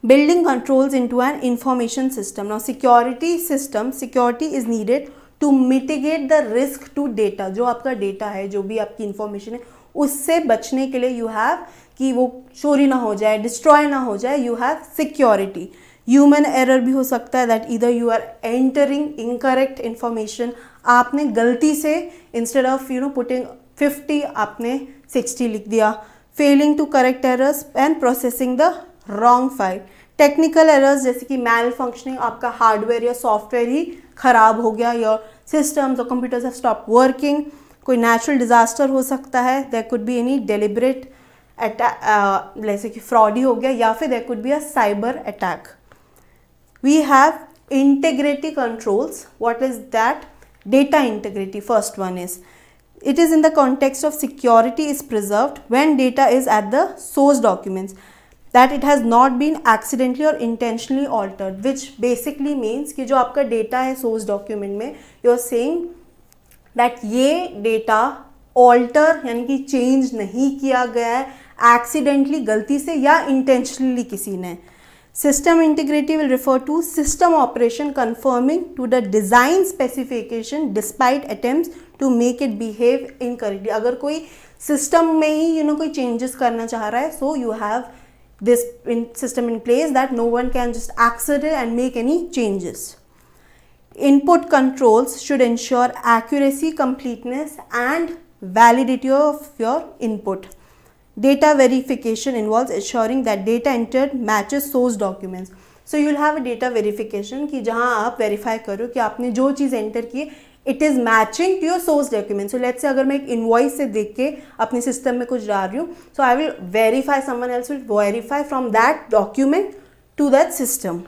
building controls into an information system. Now security system, security is needed to mitigate the risk to data जो आपका डेटा है जो भी आपकी इन्फॉर्मेशन है उससे बचने के लिए यू हैव कि वो चोरी ना हो जाए डिस्ट्रॉय ना हो जाए you have security human error भी हो सकता है दैट इधर you are entering incorrect information आपने गलती से instead of you know putting fifty आपने सिक्सटी लिख दिया failing to correct errors and processing the wrong file technical errors जैसे कि मैल फंक्शनिंग आपका हार्डवेयर या सॉफ्टवेयर ही ख़राब हो गया या सिस्टम्स और कंप्यूटर्स हैव स्टॉप वर्किंग कोई नेचुरल डिज़ास्टर हो सकता है देर could be any deliberate attack जैसे कि फ्रॉड ही हो गया या फिर there could be a cyber attack we have integrity controls what is that data integrity first one is it is in the context of security is preserve when data is at the source documents that it has not been accidentally और intentionally altered which basically means कि जो आपका डेटा है सोर्स डॉक्यूमेंट में यू आर सेइंग दैट ये डेटा ऑल्टर यानी कि चेंज नहीं किया गया है एक्सीडेंटली गलती से या इंटेंशनली किसी ने system integrity will refer to system operation conforming to the design specification despite attempt to make it behave incorrectly अगर कोई सिस्टम में ही यू you नो know, कोई चेंजेस करना चाह रहा है so you have this in system in place that no one can just access it and make any changes. Input controls should ensure accuracy, completeness and validity of your input. Data verification involves ensuring that data entered matches source documents. So you'll have a data verification that आप वेरीफाई करो कि आपने जो चीज़ enter it is matching to your source document so us से अगर मैं एक इन्वॉइस से देख के अपने सिस्टम में कुछ डाल रही हूँ so I will verify someone else will verify from that document to that system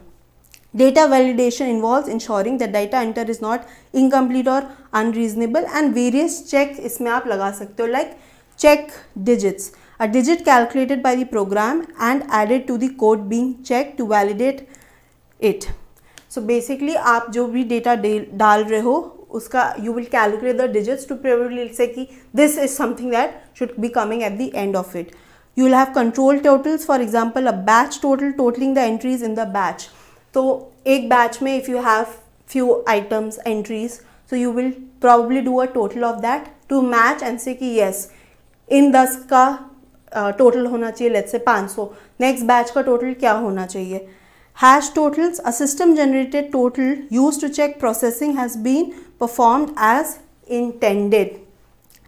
Data validation involves ensuring that data entered is not incomplete or unreasonable and various checks इसमें आप लगा सकते हो like check digits. A digit calculated by the program and added to the code being checked to validate it. So basically आप जो भी data डाल रहे हो उसका you will calculate the digits to probably say कि this is something that should be coming at the end of it you will have control totals for example a batch total totalling the entries in the batch तो एक बैच में if you have few items entries so you will probably do a total of that to match and say कि येस इन दस का टोटल uh, होना चाहिए लेट से पाँच सौ नेक्स्ट बैच का टोटल क्या होना चाहिए Hash totals, a system generated total used to check processing has been performed as intended.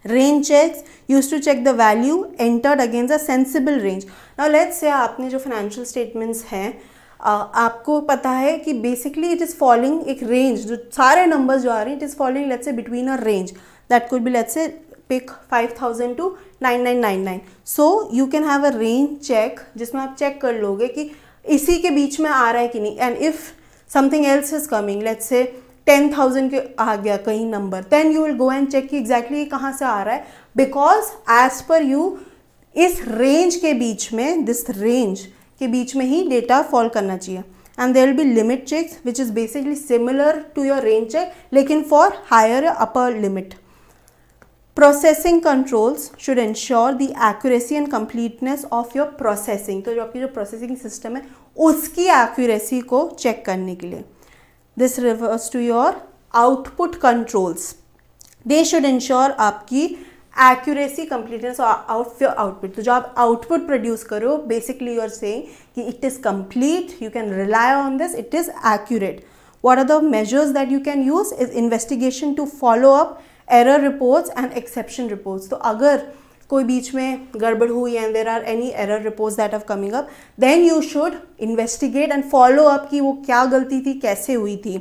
Range checks used to check the value entered against a sensible range. Now let's say आपने जो financial statements हैं आपको पता है कि basically it is following एक range जो सारे numbers जो आ रहे हैं it is following let's say between a range that could be let's say pick 5000 to 9999. So you can have a range check जिसमें आप check कर लोगे कि इसी के बीच में आ रहा है कि नहीं and if something else is coming let's say ten thousand के आ गया कहीं number then you will go and check कि एग्जैक्टली ये कहाँ से आ रहा है बिकॉज एज पर यू इस रेंज के बीच में दिस रेंज के बीच में ही डेटा फॉल करना चाहिए and there will be limit checks which is basically similar to your range check लेकिन for higher upper limit processing controls should ensure the accuracy and completeness of your processing तो जो आपकी जो प्रोसेसिंग सिस्टम है उसकी एक्यूरेसी को चेक करने के लिए this reverse to your output controls they should ensure आपकी accuracy completeness of your output तो जो आप आउटपुट प्रोड्यूस करो बेसिकली यू आर सेइंग कि it is complete you can rely on this it is accurate what are the measures that you can use is investigation to follow up error reports and exception reports तो अगर कोई बीच में गड़बड़ हुई and there are any error reports that are coming up then you should investigate and follow up कि वो क्या गलती थी कैसे हुई थी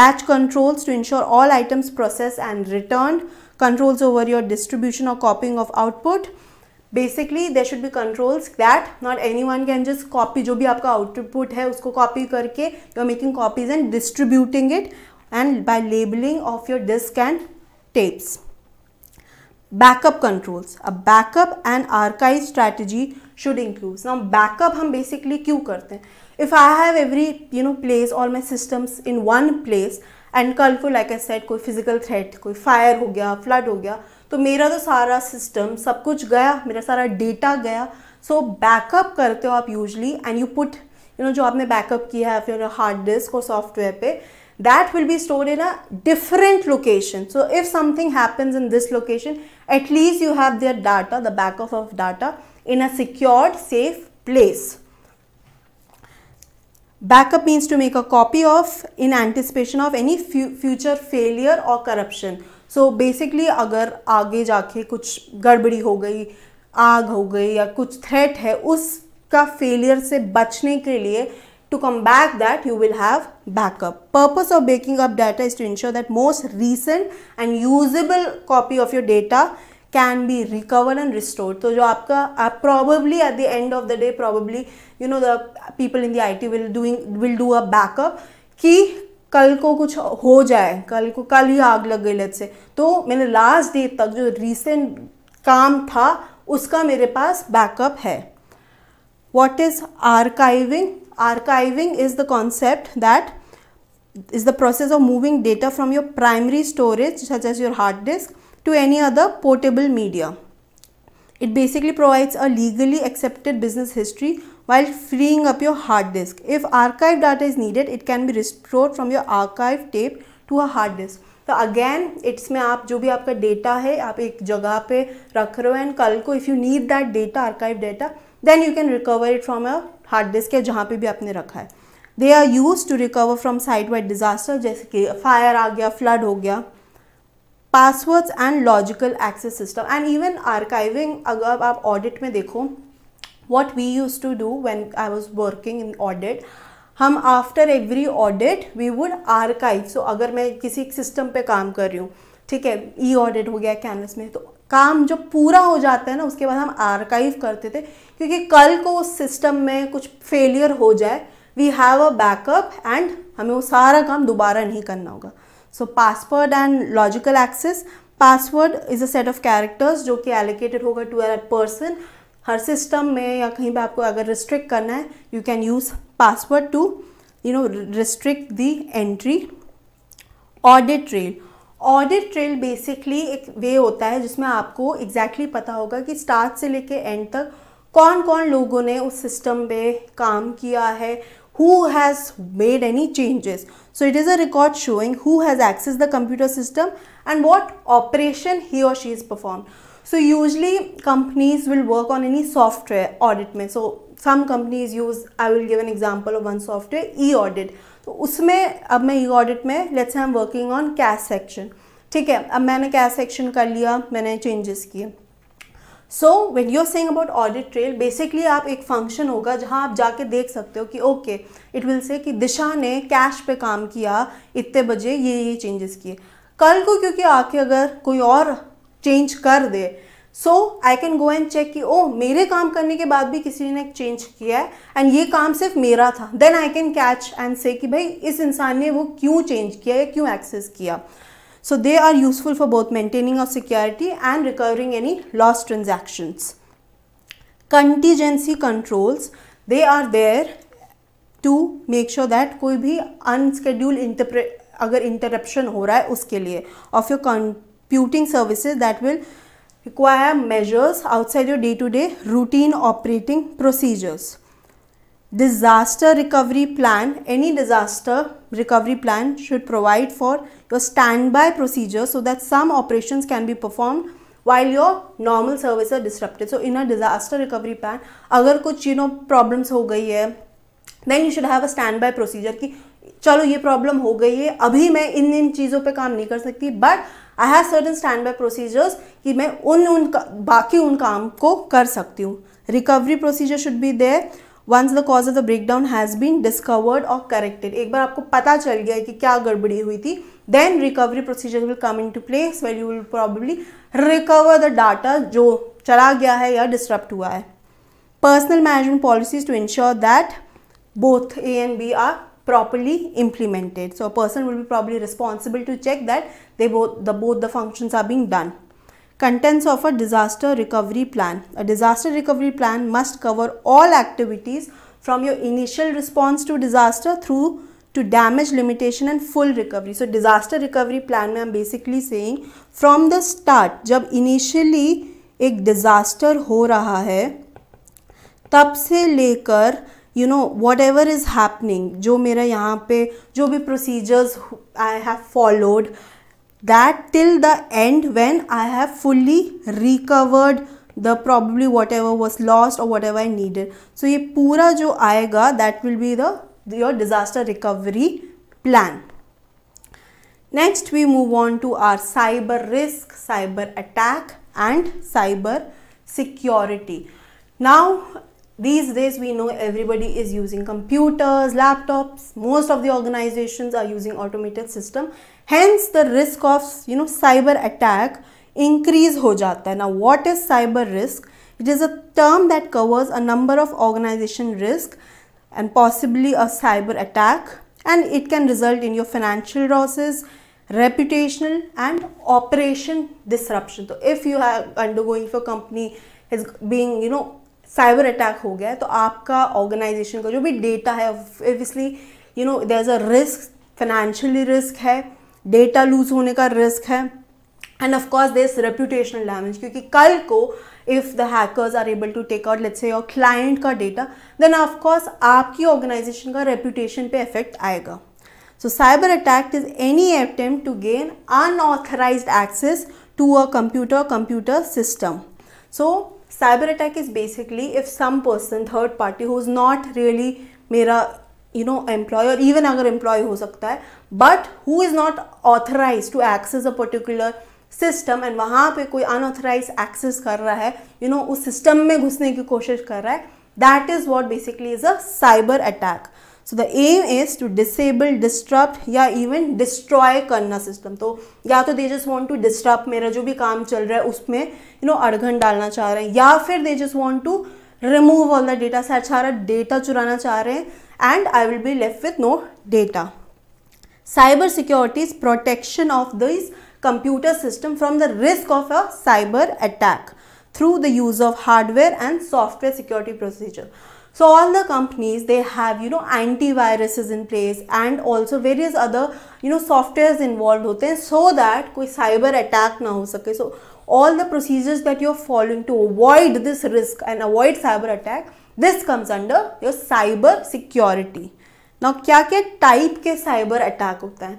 batch controls to ensure all items process and return controls over your distribution और copying of output basically there should be controls that not any one can just copy जो भी आपका आउटपुट है उसको कॉपी करके you are making copies and distributing it and by labelling of your disk and tapes. Backup controls. A backup and archive strategy should include. Now backup हम basically क्यों करते हैं If I have every you know place all my systems in one place and कल को like I said कोई physical threat कोई fire हो गया flood हो गया तो मेरा तो सारा सिस्टम सब कुछ गया मेरा सारा डेटा गया so, backup करते हो आप usually and you put you know जो आपने बैकअप किया है फिर हार्ड डिस्क और सॉफ्टवेयर पे that will be stored in a different location. So if something happens in this location, at least you have their data, the backup of data in a secured, safe place. Backup means to make a copy of in anticipation of any fu future failure or corruption. so basically agar aage jaake kuch gadbadi ho gayi aag ho gayi ya kuch threat hai us उसका फेलियर से बचने के लिए To come back that, you will have backup. Purpose of backing up data is to ensure that most recent and usable copy of your data can be recovered and restored. So, jo aapka aap probably at the end of the day probably you know the people in the IT will doing will do a backup ki कल को कुछ हो जाए कल को कल ही आग लग गई लत से तो मैंने लास्ट डे तक जो रीसेंट काम था उसका मेरे पास बैकअप है what is archiving archiving is the concept that is the process of moving data from your primary storage such as your hard disk to any other portable media. It basically provides a legally accepted business history while freeing up your hard disk. If archive data is needed, it can be restored from your archive tape to a hard disk. So again, it's में आप जो भी आपका डेटा है आप एक जगह पे रख रहे हो एंड कल को if you need that data archive data then you can recover it from a hard disk या जहाँ पे भी आपने रखा है they are use to recover from site wide disaster जैसे कि फायर आ गया फ्लड हो गया passwords and logical access system and even archiving अगर आप ऑडिट में देखो what we use to do when I was working in audit हम after every audit we would archive so अगर मैं किसी सिस्टम पर काम कर रही हूँ ठीक है ई ऑडिट हो गया कैनवस में तो काम जब पूरा हो जाता है ना उसके बाद हम आर्काइव करते थे क्योंकि कल को उस सिस्टम में कुछ फेलियर हो जाए we have a backup and हमें वो सारा काम दोबारा नहीं करना होगा so password and logical access password is a set of characters जो कि एलोकेटेड होगा टू अर पर्सन हर सिस्टम में या कहीं पर आपको अगर रिस्ट्रिक्ट करना है you can use password to you know restrict the entry audit trail audit trail basically एक वे होता है जिसमें आपको एग्जैक्टली exactly पता होगा कि स्टार्ट से लेके एंड तक कौन कौन लोगों ने उस सिस्टम पे काम किया है who has made any changes so it is a record showing who has access the computer system and what operation he और she is perform so usually companies will work on any software audit में so some companies use I will give an example of one software e audit तो उसमें अब मैं ई ऑडिट में let's I am working on cash section ठीक है अब मैंने कैश सेक्शन कर लिया मैंने चेंजेस किए so when you are saying about audit trail basically आप एक फंक्शन होगा जहां आप जाके देख सकते हो कि ओके इट विल से कि दिशा ने कैश पे काम किया इतने बजे ये ये चेंजेस किए कल को क्योंकि आके अगर कोई और चेंज कर दे so I can go and check कि ओ oh, मेरे काम करने के बाद भी किसी ने चेंज किया है एंड ये काम सिर्फ मेरा था then I can catch and say कि भाई इस इंसान ने वो क्यों चेंज किया या क्यों एक्सेस किया so they are useful for both maintaining of security and recovering any loss transactions contingency controls they are there to make sure that कोई भी अनस्केड्यूल अगर इंटरप्शन हो रहा है उसके लिए of your computing services that will require measures outside your day-to-day routine operating procedures. Disaster recovery plan, any disaster recovery plan should provide for your standby procedure so that some operations can be performed while your normal services are disrupted. So in a disaster recovery plan, agar kuch you know problems ho gayi hai then you should have a standby procedure ki chalo ye problem ho gayi hai abhi main in in cheezon pe kaam nahi kar sakti but I have certain stand by procedures कि मैं उन उन बाकी उन काम को कर सकती हूँ recovery procedure should be there once the cause of the break down has been discovered और करेक्टेड एक बार आपको पता चल गया है कि क्या गड़बड़ी हुई थी then recovery procedure will come in to place where you will probably recover the data जो चला गया है या डिस्टर्ब हुआ है personal management policies to ensure that both A and B are properly implemented. So a person will be probably responsible to check that they both the both the functions are being done. Contents of a disaster recovery plan. A disaster recovery plan must cover all activities from your initial response to disaster through to damage limitation and full recovery. So disaster recovery plan I am basically saying from the start जब initially a disaster ho raha है तब से लेकर you know whatever is happening जो मेरा यहाँ पे जो भी procedures I have followed that till the end when I have fully recovered the probably whatever was lost और whatever I needed so ये पूरा जो आएगा that will be the your disaster recovery plan Next, we move on to our cyber risk, cyber attack and cyber security. Now, these days we know everybody is using computers laptops most of the organizations are using automated system hence the risk of you know cyber attack increase ho jata hai now what is cyber risk it is a term that covers a number of organization risk and possibly a cyber attack and it can result in your financial losses reputational and operation disruption so if you are undergoing if your company is being you know cyber attack हो गया है तो आपका ऑर्गेनाइजेशन का जो भी डेटा है obviously you know there is a risk financially risk है डेटा लूज होने का रिस्क है and of course this reputational damage क्योंकि कल को if the hackers are able to take out let's say your client का डेटा देन ऑफकोर्स आपकी ऑर्गेनाइजेशन का रेप्यूटेशन पे इफेक्ट आएगा so cyber attack is any attempt to gain unauthorise access to a computer computer system so cyber attack is basically if some person third party who is not really मेरा यू नो एम्प्लॉय और इवन अगर एम्प्लॉय हो सकता है but who is not authorise to access a particular system and वहाँ पे कोई अनऑथराइज एक्सेस कर रहा है यू you नो know, उस सिस्टम में घुसने की कोशिश कर रहा है that is what basically is a cyber attack so the aim is to disable disturb या इवन डिस्ट्रॉय करना सिस्टम तो या तो they just want to disturb मेरा जो भी काम चल रहा है उसमें यू नो अड़घन डालना चाह रहे हैं या फिर they just want to remove all the data set सारा डेटा चुराना चाह रहे हैं and I will be left with no data cyber security is protection of this computer system from the risk of a cyber attack through the use of hardware and software security procedure So all the companies, they have, you know, antiviruses in place and also various other, you know, softwares involved होते so that कोई cyber attack ना हो सके. So all the procedures that you're following to avoid this risk and avoid cyber attack, this comes under your cyber security. Now क्या क्या type के cyber attack होता है?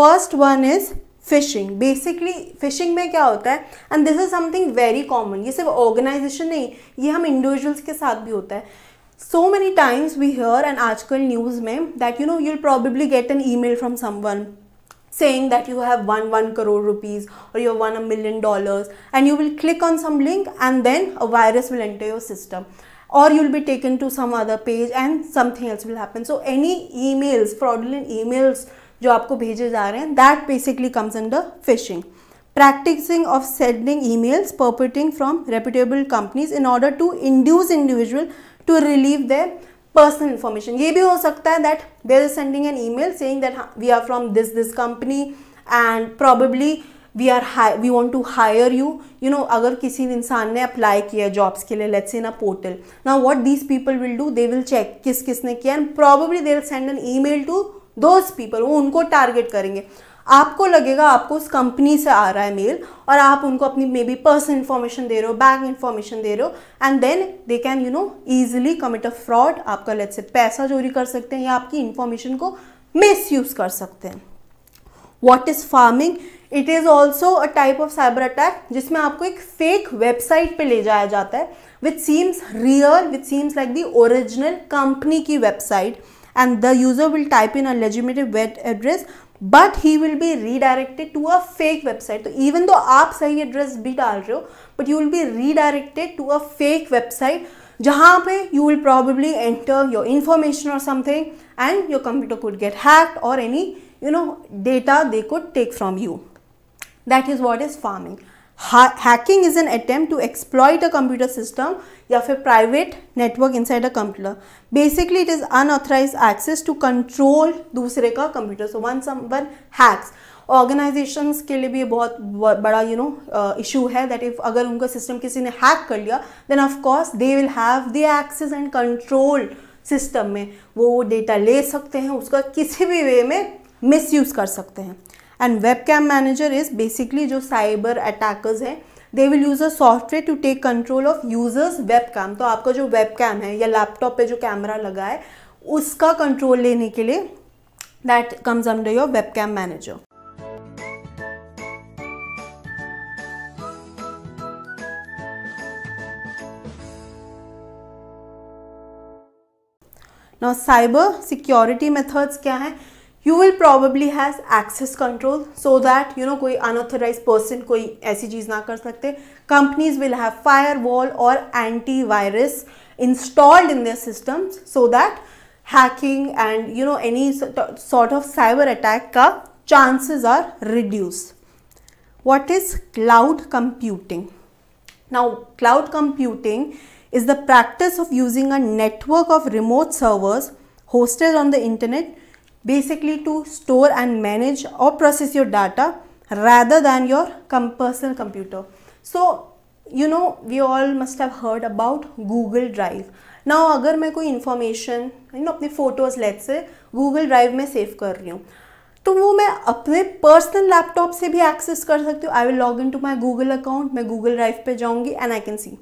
First one is phishing. Basically, phishing में क्या And this is something very common. Very common ये सिर्फ ऑर्गेनाइजेशन नहीं ये हम इंडिविजुअल्स के साथ भी so many times we hear an article news mein that you know you'll probably get an email from someone saying that you have won 1 crore rupees or you have won a million dollars and you will click on some link and then a virus will enter your system or you'll be taken to some other page and something else will happen so any emails fraudulent emails जो आपको भेजे जा रहे हैं that basically comes under phishing practicing of sending emails purporting from reputable companies in order to induce individual to relieve the personal information ये भी हो सकता है that there is sending an email saying that we are from this this company and probably we are hi we want to hire you you know अगर किसी इंसान ने अप्लाई किया जॉब्स के लिए लेट्स इन अ पोर्टल ना what these people will do they will check किस किसने किया and probably they will send an email to those people वो उनको टारगेट करेंगे आपको लगेगा आपको उस कंपनी से आ रहा है मेल और आप उनको अपनी मे बी पर्सनल इन्फॉर्मेशन दे रहे हो बैंक इन्फॉर्मेशन दे रहे हो and then they can you know easily commit a fraud आपका लेट से पैसा चोरी कर सकते हैं या आपकी इन्फॉर्मेशन को मिस यूज़ कर सकते हैं what is pharming it is also a type of cyber attack जिसमें आपको एक फेक वेबसाइट पर ले जाया जाता है which seems real which seems like the original company की website and the user will type in a legitimate web address but he will be redirected to a fake website तो इवन दो आप सही एड्रेस भी डाल रहे हो but you will be redirected to a fake website जहां पे you will probably enter your information और something and your computer could get hacked और any you know data they could take from you that is what is pharming hacking is an attempt to exploit a computer system या फिर private network inside a computer basically it is unauthorise access to control दूसरे का computer so one someone hacks organisations के लिए भी बहुत बड़ा यू नो इशू है दैट इफ अगर उनका सिस्टम किसी ने हैक कर लिया then of course they will have they access and control system में वो डेटा ले सकते हैं उसका किसी भी वे में मिस यूज़ कर सकते हैं and web cam manager is basically जो साइबर अटैकर्स हैं they will use a software to take control of users webcam तो आपका जो वेब कैम है या लैपटॉप पे जो कैमरा लगा है उसका कंट्रोल लेने के लिए that comes under your web cam manager cyber security methods क्या हैं you will probably has access control so that you know कोई अनऑथोराइज पर्सन कोई ऐसी चीज़ ना कर सकते companies will have firewall और antivirus installed in their systems so that hacking and you know any sort of cyber attack का chances are reduce what is cloud computing now cloud computing is the practice of using a network of remote servers hosted on the internet basically to store and manage or process your data rather than your com personal computer. So, you know, we all must have heard about Google Drive. now agar main koi information you know apne photos let's say google drive mein save kar rahi hu तो वो मैं अपने पर्सनल लैपटॉप से भी एक्सेस कर सकती हूँ I will log in to my Google account मैं गूगल ड्राइव पे जाऊँगी एंड आई कैन सी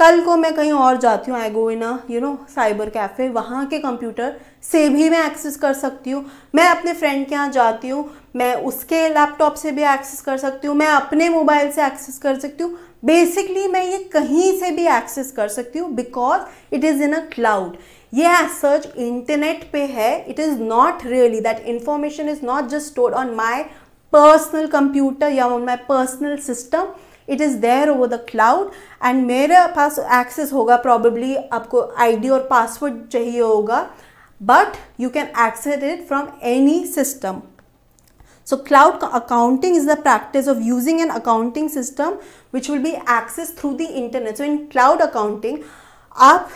कल को मैं कहीं और जाती हूँ I go in you know cyber cafe वहाँ के कंप्यूटर से भी मैं एक्सेस कर सकती हूँ मैं अपने फ्रेंड के यहाँ जाती हूँ मैं उसके लैपटॉप से भी एक्सेस कर सकती हूँ मैं अपने मोबाइल से एक्सेस कर सकती हूँ बेसिकली मैं ये कहीं से भी एक्सेस कर सकती हूँ because it is in a cloud ये एज सच इंटरनेट पे है it is not really that information is not just stored on my personal computer या on my personal system it is there over the cloud and मेरे पास एक्सेस होगा प्रॉबेबली आपको आईडी और पासवर्ड चाहिए होगा but you can access it from any system So cloud accounting is the practice of using an accounting system which will be accessed through the internet. So in cloud accounting, आप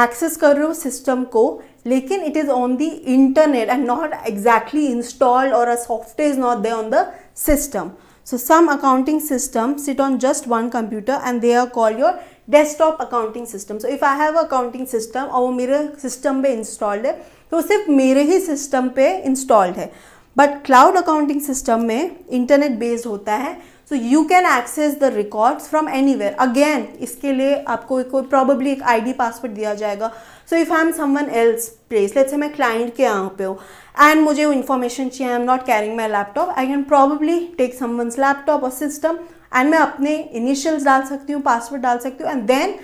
access कर रहे हो system को लेकिन it is on the internet and not exactly installed or a software is not there on the system. So some accounting system sit on just one computer and they are called your desktop accounting system. So if I have accounting system or mirror system be installed, so sif mere hi system pe installed hai. But cloud accounting system mein internet based hota hai. So you can access the records from anywhere. Again, iske liye aapko ek, probably ek ID password diya jayega. So if I am someone else place, let's say my client ke aang pe ho. And मुझे वो इन्फॉर्मेशन चाहिए I am not carrying my laptop I can probably take someone's laptop और सिस्टम एंड मैं अपने इनिशियल्स डाल सकती हूँ पासवर्ड डाल सकती हूँ and then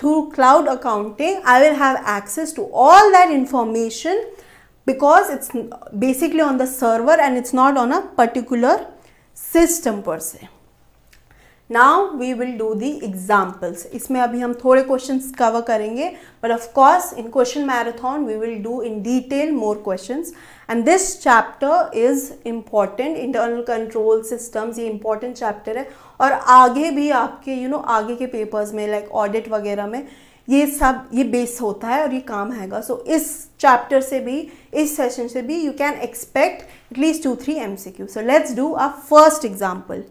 through cloud accounting I will have access to all that information because it's basically on the server and it's not on a particular system per se now we will do the examples इसमें अभी हम थोड़े क्वेश्चन कवर करेंगे but of course in question marathon we will do in detail more question and this chapter is important internal control systems ये इंपॉर्टेंट चैप्टर है और आगे भी आपके यू you नो know, आगे के पेपर्स में लाइक like ऑडिट वगैरह में ये सब ये बेस होता है और ये काम आएगा सो so, इस चैप्टर से भी इस सेशन से भी you can expect at least two three M C Q so let's do a first example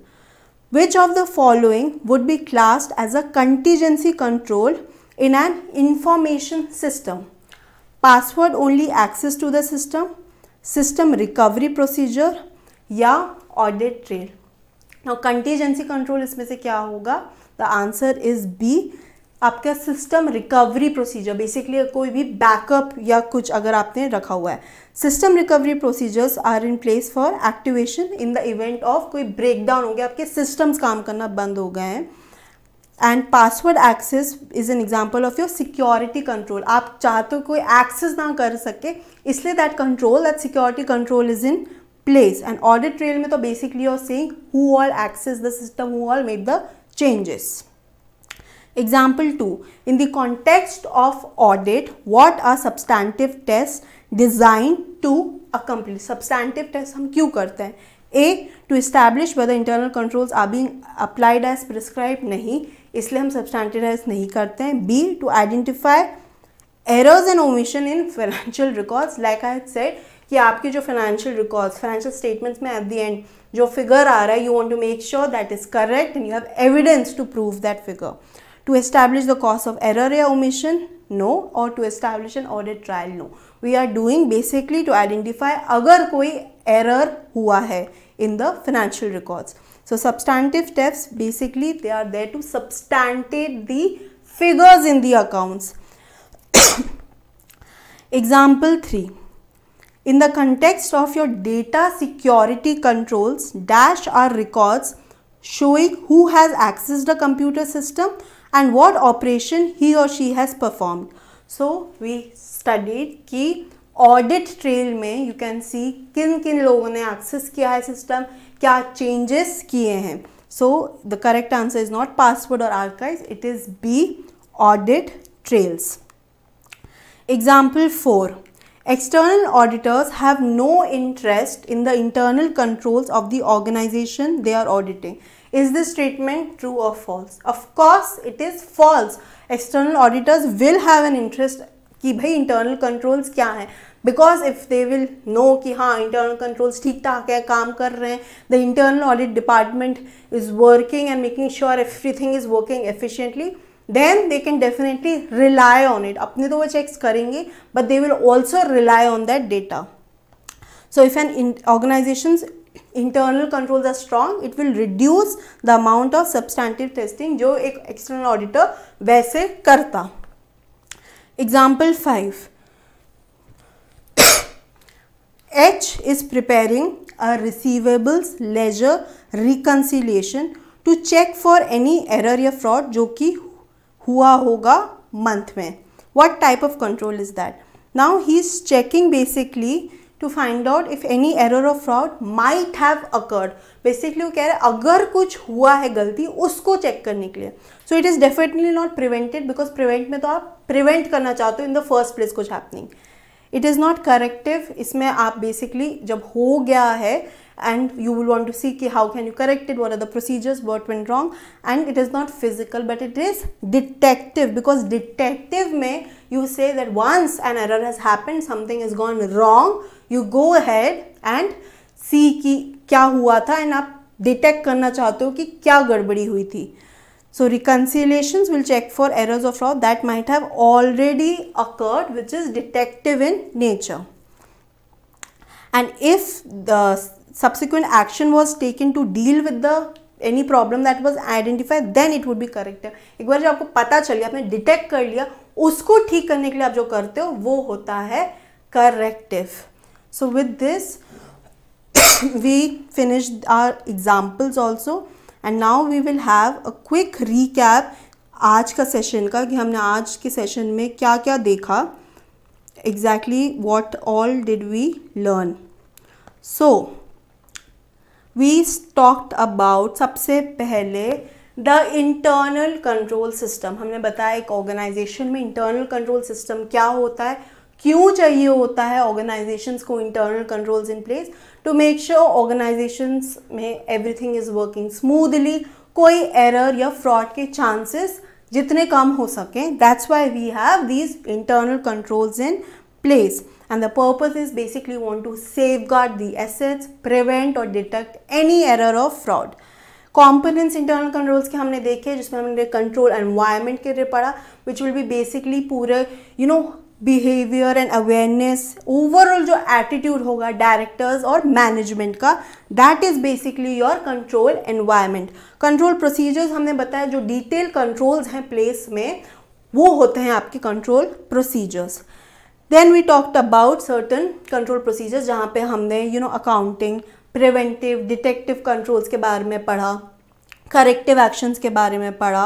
Which of the following would be classed as a contingency control in an information system? Password only access to the system, system recovery procedure या audit trail. Now, contingency control. इसमें से क्या The answer is B. आपका सिस्टम रिकवरी प्रोसीजर बेसिकली कोई भी बैकअप या कुछ अगर आपने रखा हुआ है system recovery procedures are in place for activation in the event of कोई ब्रेकडाउन हो गया आपके सिस्टम्स काम करना बंद हो गए हैं and password access is an example of your security control आप चाहते हो तो कोई एक्सेस ना कर सके इसलिए that control that security control is in place and audit trail में तो basically or seeing who all access the system who all made the changes Example 2. In the context of audit, what are substantive tests designed to accomplish? Substantive tests hum kyu karte hain a to establish whether internal controls are being applied as prescribed nahi isliye hum substantive tests nahi karte hain b to identify errors and omission in financial records like i had said कि आपके जो फाइनेंशियल रिकॉर्ड्स फाइनेंशियल स्टेटमेंट्स में एट द एंड जो फिगर आ रहा है you want to make sure that is correct and you have evidence to prove that figure To establish the cause of error or omission? No. Or to establish an audit trial? No. We are doing basically to identify अगर कोई error हुआ है in the financial records. So substantive steps basically they are there to substantiate the figures in the accounts. Example 3. In the context of your data security controls, dash are records showing who has accessed the computer system and what operation he or she has performed. So, we studied ki audit trail mein you can see kin kin logon ne access kiya system, kya changes kiye hain. So, the correct answer is not password or archives, it is B audit trails. Example 4. External auditors have no interest in the internal controls of the organization they are auditing. Is this statement true or false? Of course, it is false. External auditors will have an interest ki bhai internal controls kya hai. Because if they will know ki haan, internal controls theek taak hai, kaam kar the internal audit department is working and making sure everything is working efficiently, then they can definitely rely on it अपने तो वो चेक्स करेंगे but they will also rely on that data so if an organization's internal controls are strong it will reduce the amount of substantive testing जो एक external auditor वैसे करता example 5 h is preparing a receivables ledger reconciliation to check for any error या fraud जो कि हुआ होगा मंथ में what type of control is that now he is checking basically to find out if any error of fraud might have occurred basically वो कह रहे हैं अगर कुछ हुआ है गलती उसको चेक करने के लिए so it is definitely not prevented because prevent में तो आप प्रिवेंट करना चाहते हो इन द फर्स्ट प्लेस कुछ happening it is not corrective इसमें आप बेसिकली जब हो गया है and you will want to see ki how can you correct it, what are the procedures, what went wrong and it is not physical but it is detective because detective may you say that once an error has happened, something has gone wrong, you go ahead and see ki kya hua tha and आप detect करना चाहते हो कि क्या गड़बड़ी हुई थी So reconciliations will check for errors of law that might have already occurred which is detective in nature. And if the subsequent action was taken to deal with the any problem that was identified then it would be correct एक बार जब आपको पता चल गया आपने डिटेक्ट कर लिया उसको ठीक करने के लिए आप जो करते हो वो होता है corrective so with this we finish our examples also and now we will have a quick recap आज का सेशन का कि हमने आज के सेशन में क्या क्या देखा exactly what all did we learn so we talked about सबसे पहले द इंटरनल कंट्रोल सिस्टम हमने बताया एक ऑर्गेनाइजेशन में इंटरनल कंट्रोल सिस्टम क्या होता है क्यों चाहिए होता है ऑर्गेनाइजेशन को internal controls in place to make sure organization में एवरीथिंग इज़ वर्किंग स्मूदली कोई एरर या फ्रॉड के चांसेस जितने कम हो सकें that's why we have these internal controls in place and the purpose is basically want to safeguard the assets, prevent or detect any error of fraud. components internal controls के हमने देखे जिसमें हमने कंट्रोल environment के लिए पढ़ा विच विल be बेसिकली पूरे you know behaviour and awareness overall जो एटीट्यूड होगा डायरेक्टर्स और मैनेजमेंट का that is basically your control environment control procedures हमने बताया जो डिटेल कंट्रोल्स हैं प्लेस में वो होते हैं आपके control procedures then we talked about certain control procedures जहाँ पे हमने you know accounting preventive detective controls के बारे में पढ़ा करेक्टिव एक्शंस के बारे में पढ़ा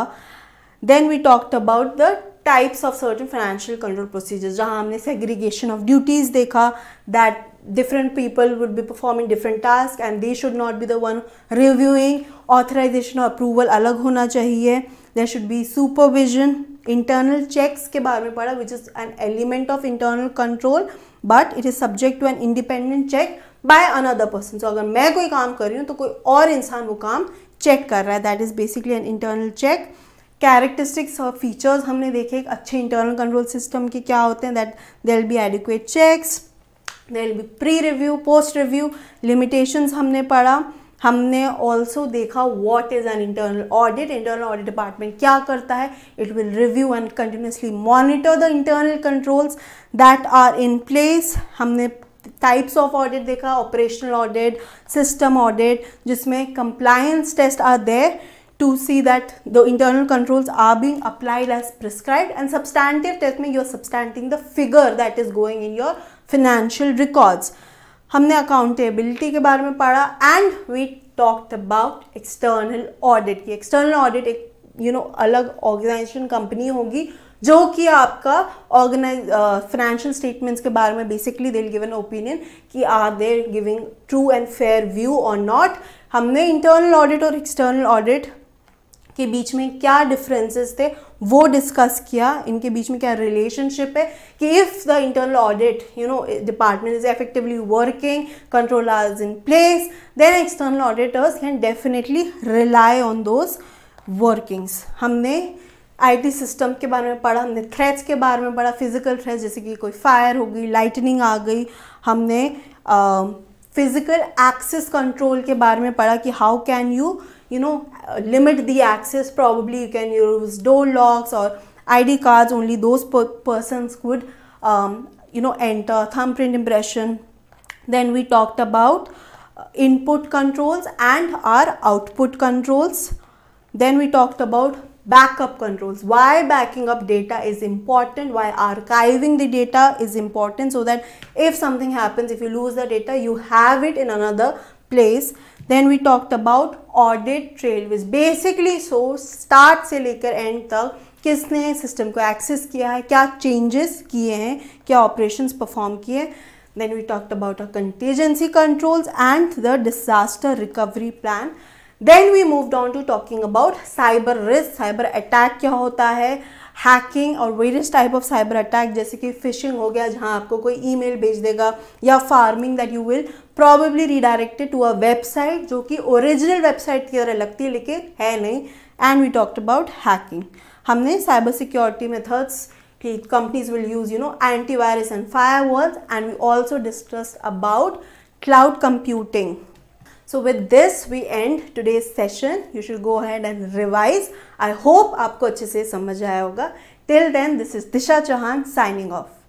then we talked about the types of certain financial control procedures जहाँ हमने सेग्रीगेशन ऑफ ड्यूटीज़ देखा that different people would be performing different tasks and they should not be the one reviewing authorization or approval alag hona chahiye there should be supervision internal checks के बारे में पढ़ा which is an element of internal control but it is subject to an independent check by another person so अगर मैं कोई काम कर रही हूँ तो कोई और इंसान वो काम चेक कर रहा है that is basically an internal check characteristics और फीचर्स हमने देखे एक अच्छे इंटरनल कंट्रोल सिस्टम के क्या होते हैं that there be adequate checks there be pre review post review limitations हमने पढ़ा हमने ऑल्सो देखा what is an internal audit internal audit department क्या करता है it will review and continuously monitor the internal controls that are in place हमने टाइप्स ऑफ ऑडिट देखा ऑपरेशनल ऑडिट सिस्टम ऑडिट जिसमें compliance test are there to see that the internal controls are being applied as prescribed and substantive test means you're substanting the figure that is going in your financial records हमने अकाउंटेबिलिटी के बारे में पढ़ा and we talked about external audit की एक्सटर्नल ऑडिट एक यू you नो know, अलग ऑर्गेनाइजेशन कंपनी होगी जो कि आपका ऑर्गेनाइज फाइनेंशियल स्टेटमेंट्स के बारे में बेसिकली दिल गिवन ओपिनियन कि are there giving true and fair view और नॉट हमने इंटरनल ऑडिट और एक्सटर्नल ऑडिट के बीच में क्या डिफरेंसेस थे वो डिस्कस किया इनके बीच में क्या रिलेशनशिप है कि if the internal audit you know department is working control as in place then external auditors can definitely rely on those workings हमने आईटी सिस्टम के बारे में पढ़ा हमने थ्रेड्स के बारे में पढ़ा फिजिकल थ्रेड्स जैसे कि कोई फायर हो गई लाइटनिंग आ गई हमने फिजिकल एक्सेस कंट्रोल के बारे में पढ़ा कि how can you you know limit the access probably you can use door locks or id cards only those per persons could um, you know enter thumbprint impression then we talked about uh, input controls and our output controls then we talked about backup controls why backing up data is important why archiving the data is important so that if something happens if you lose the data you have it in another place then we talked about audit trails basically so start से लेकर एंड तक किसने सिस्टम को एक्सेस किया है क्या चेंजेस किए हैं क्या ऑपरेशंस परफॉर्म किए हैं then we talked about a contingency controls and the disaster recovery plan then we move on to talking about cyber risk cyber attack क्या होता है हैकिंग और various type of cyber attack जैसे कि फिशिंग हो गया जहाँ आपको कोई ईमेल भेज देगा या pharming that you will probably redirected to a website जो कि ओरिजिनल वेबसाइट की तरह लगती है लेकिन है नहीं and we talked about hacking हमने cyber security methods will use you know antivirus and fire firewalls and we also discuss about cloud computing so with this we end today session you should go ahead and revise I hope आपको अच्छे से समझ आया होगा till then this is Disha Chauhan signing of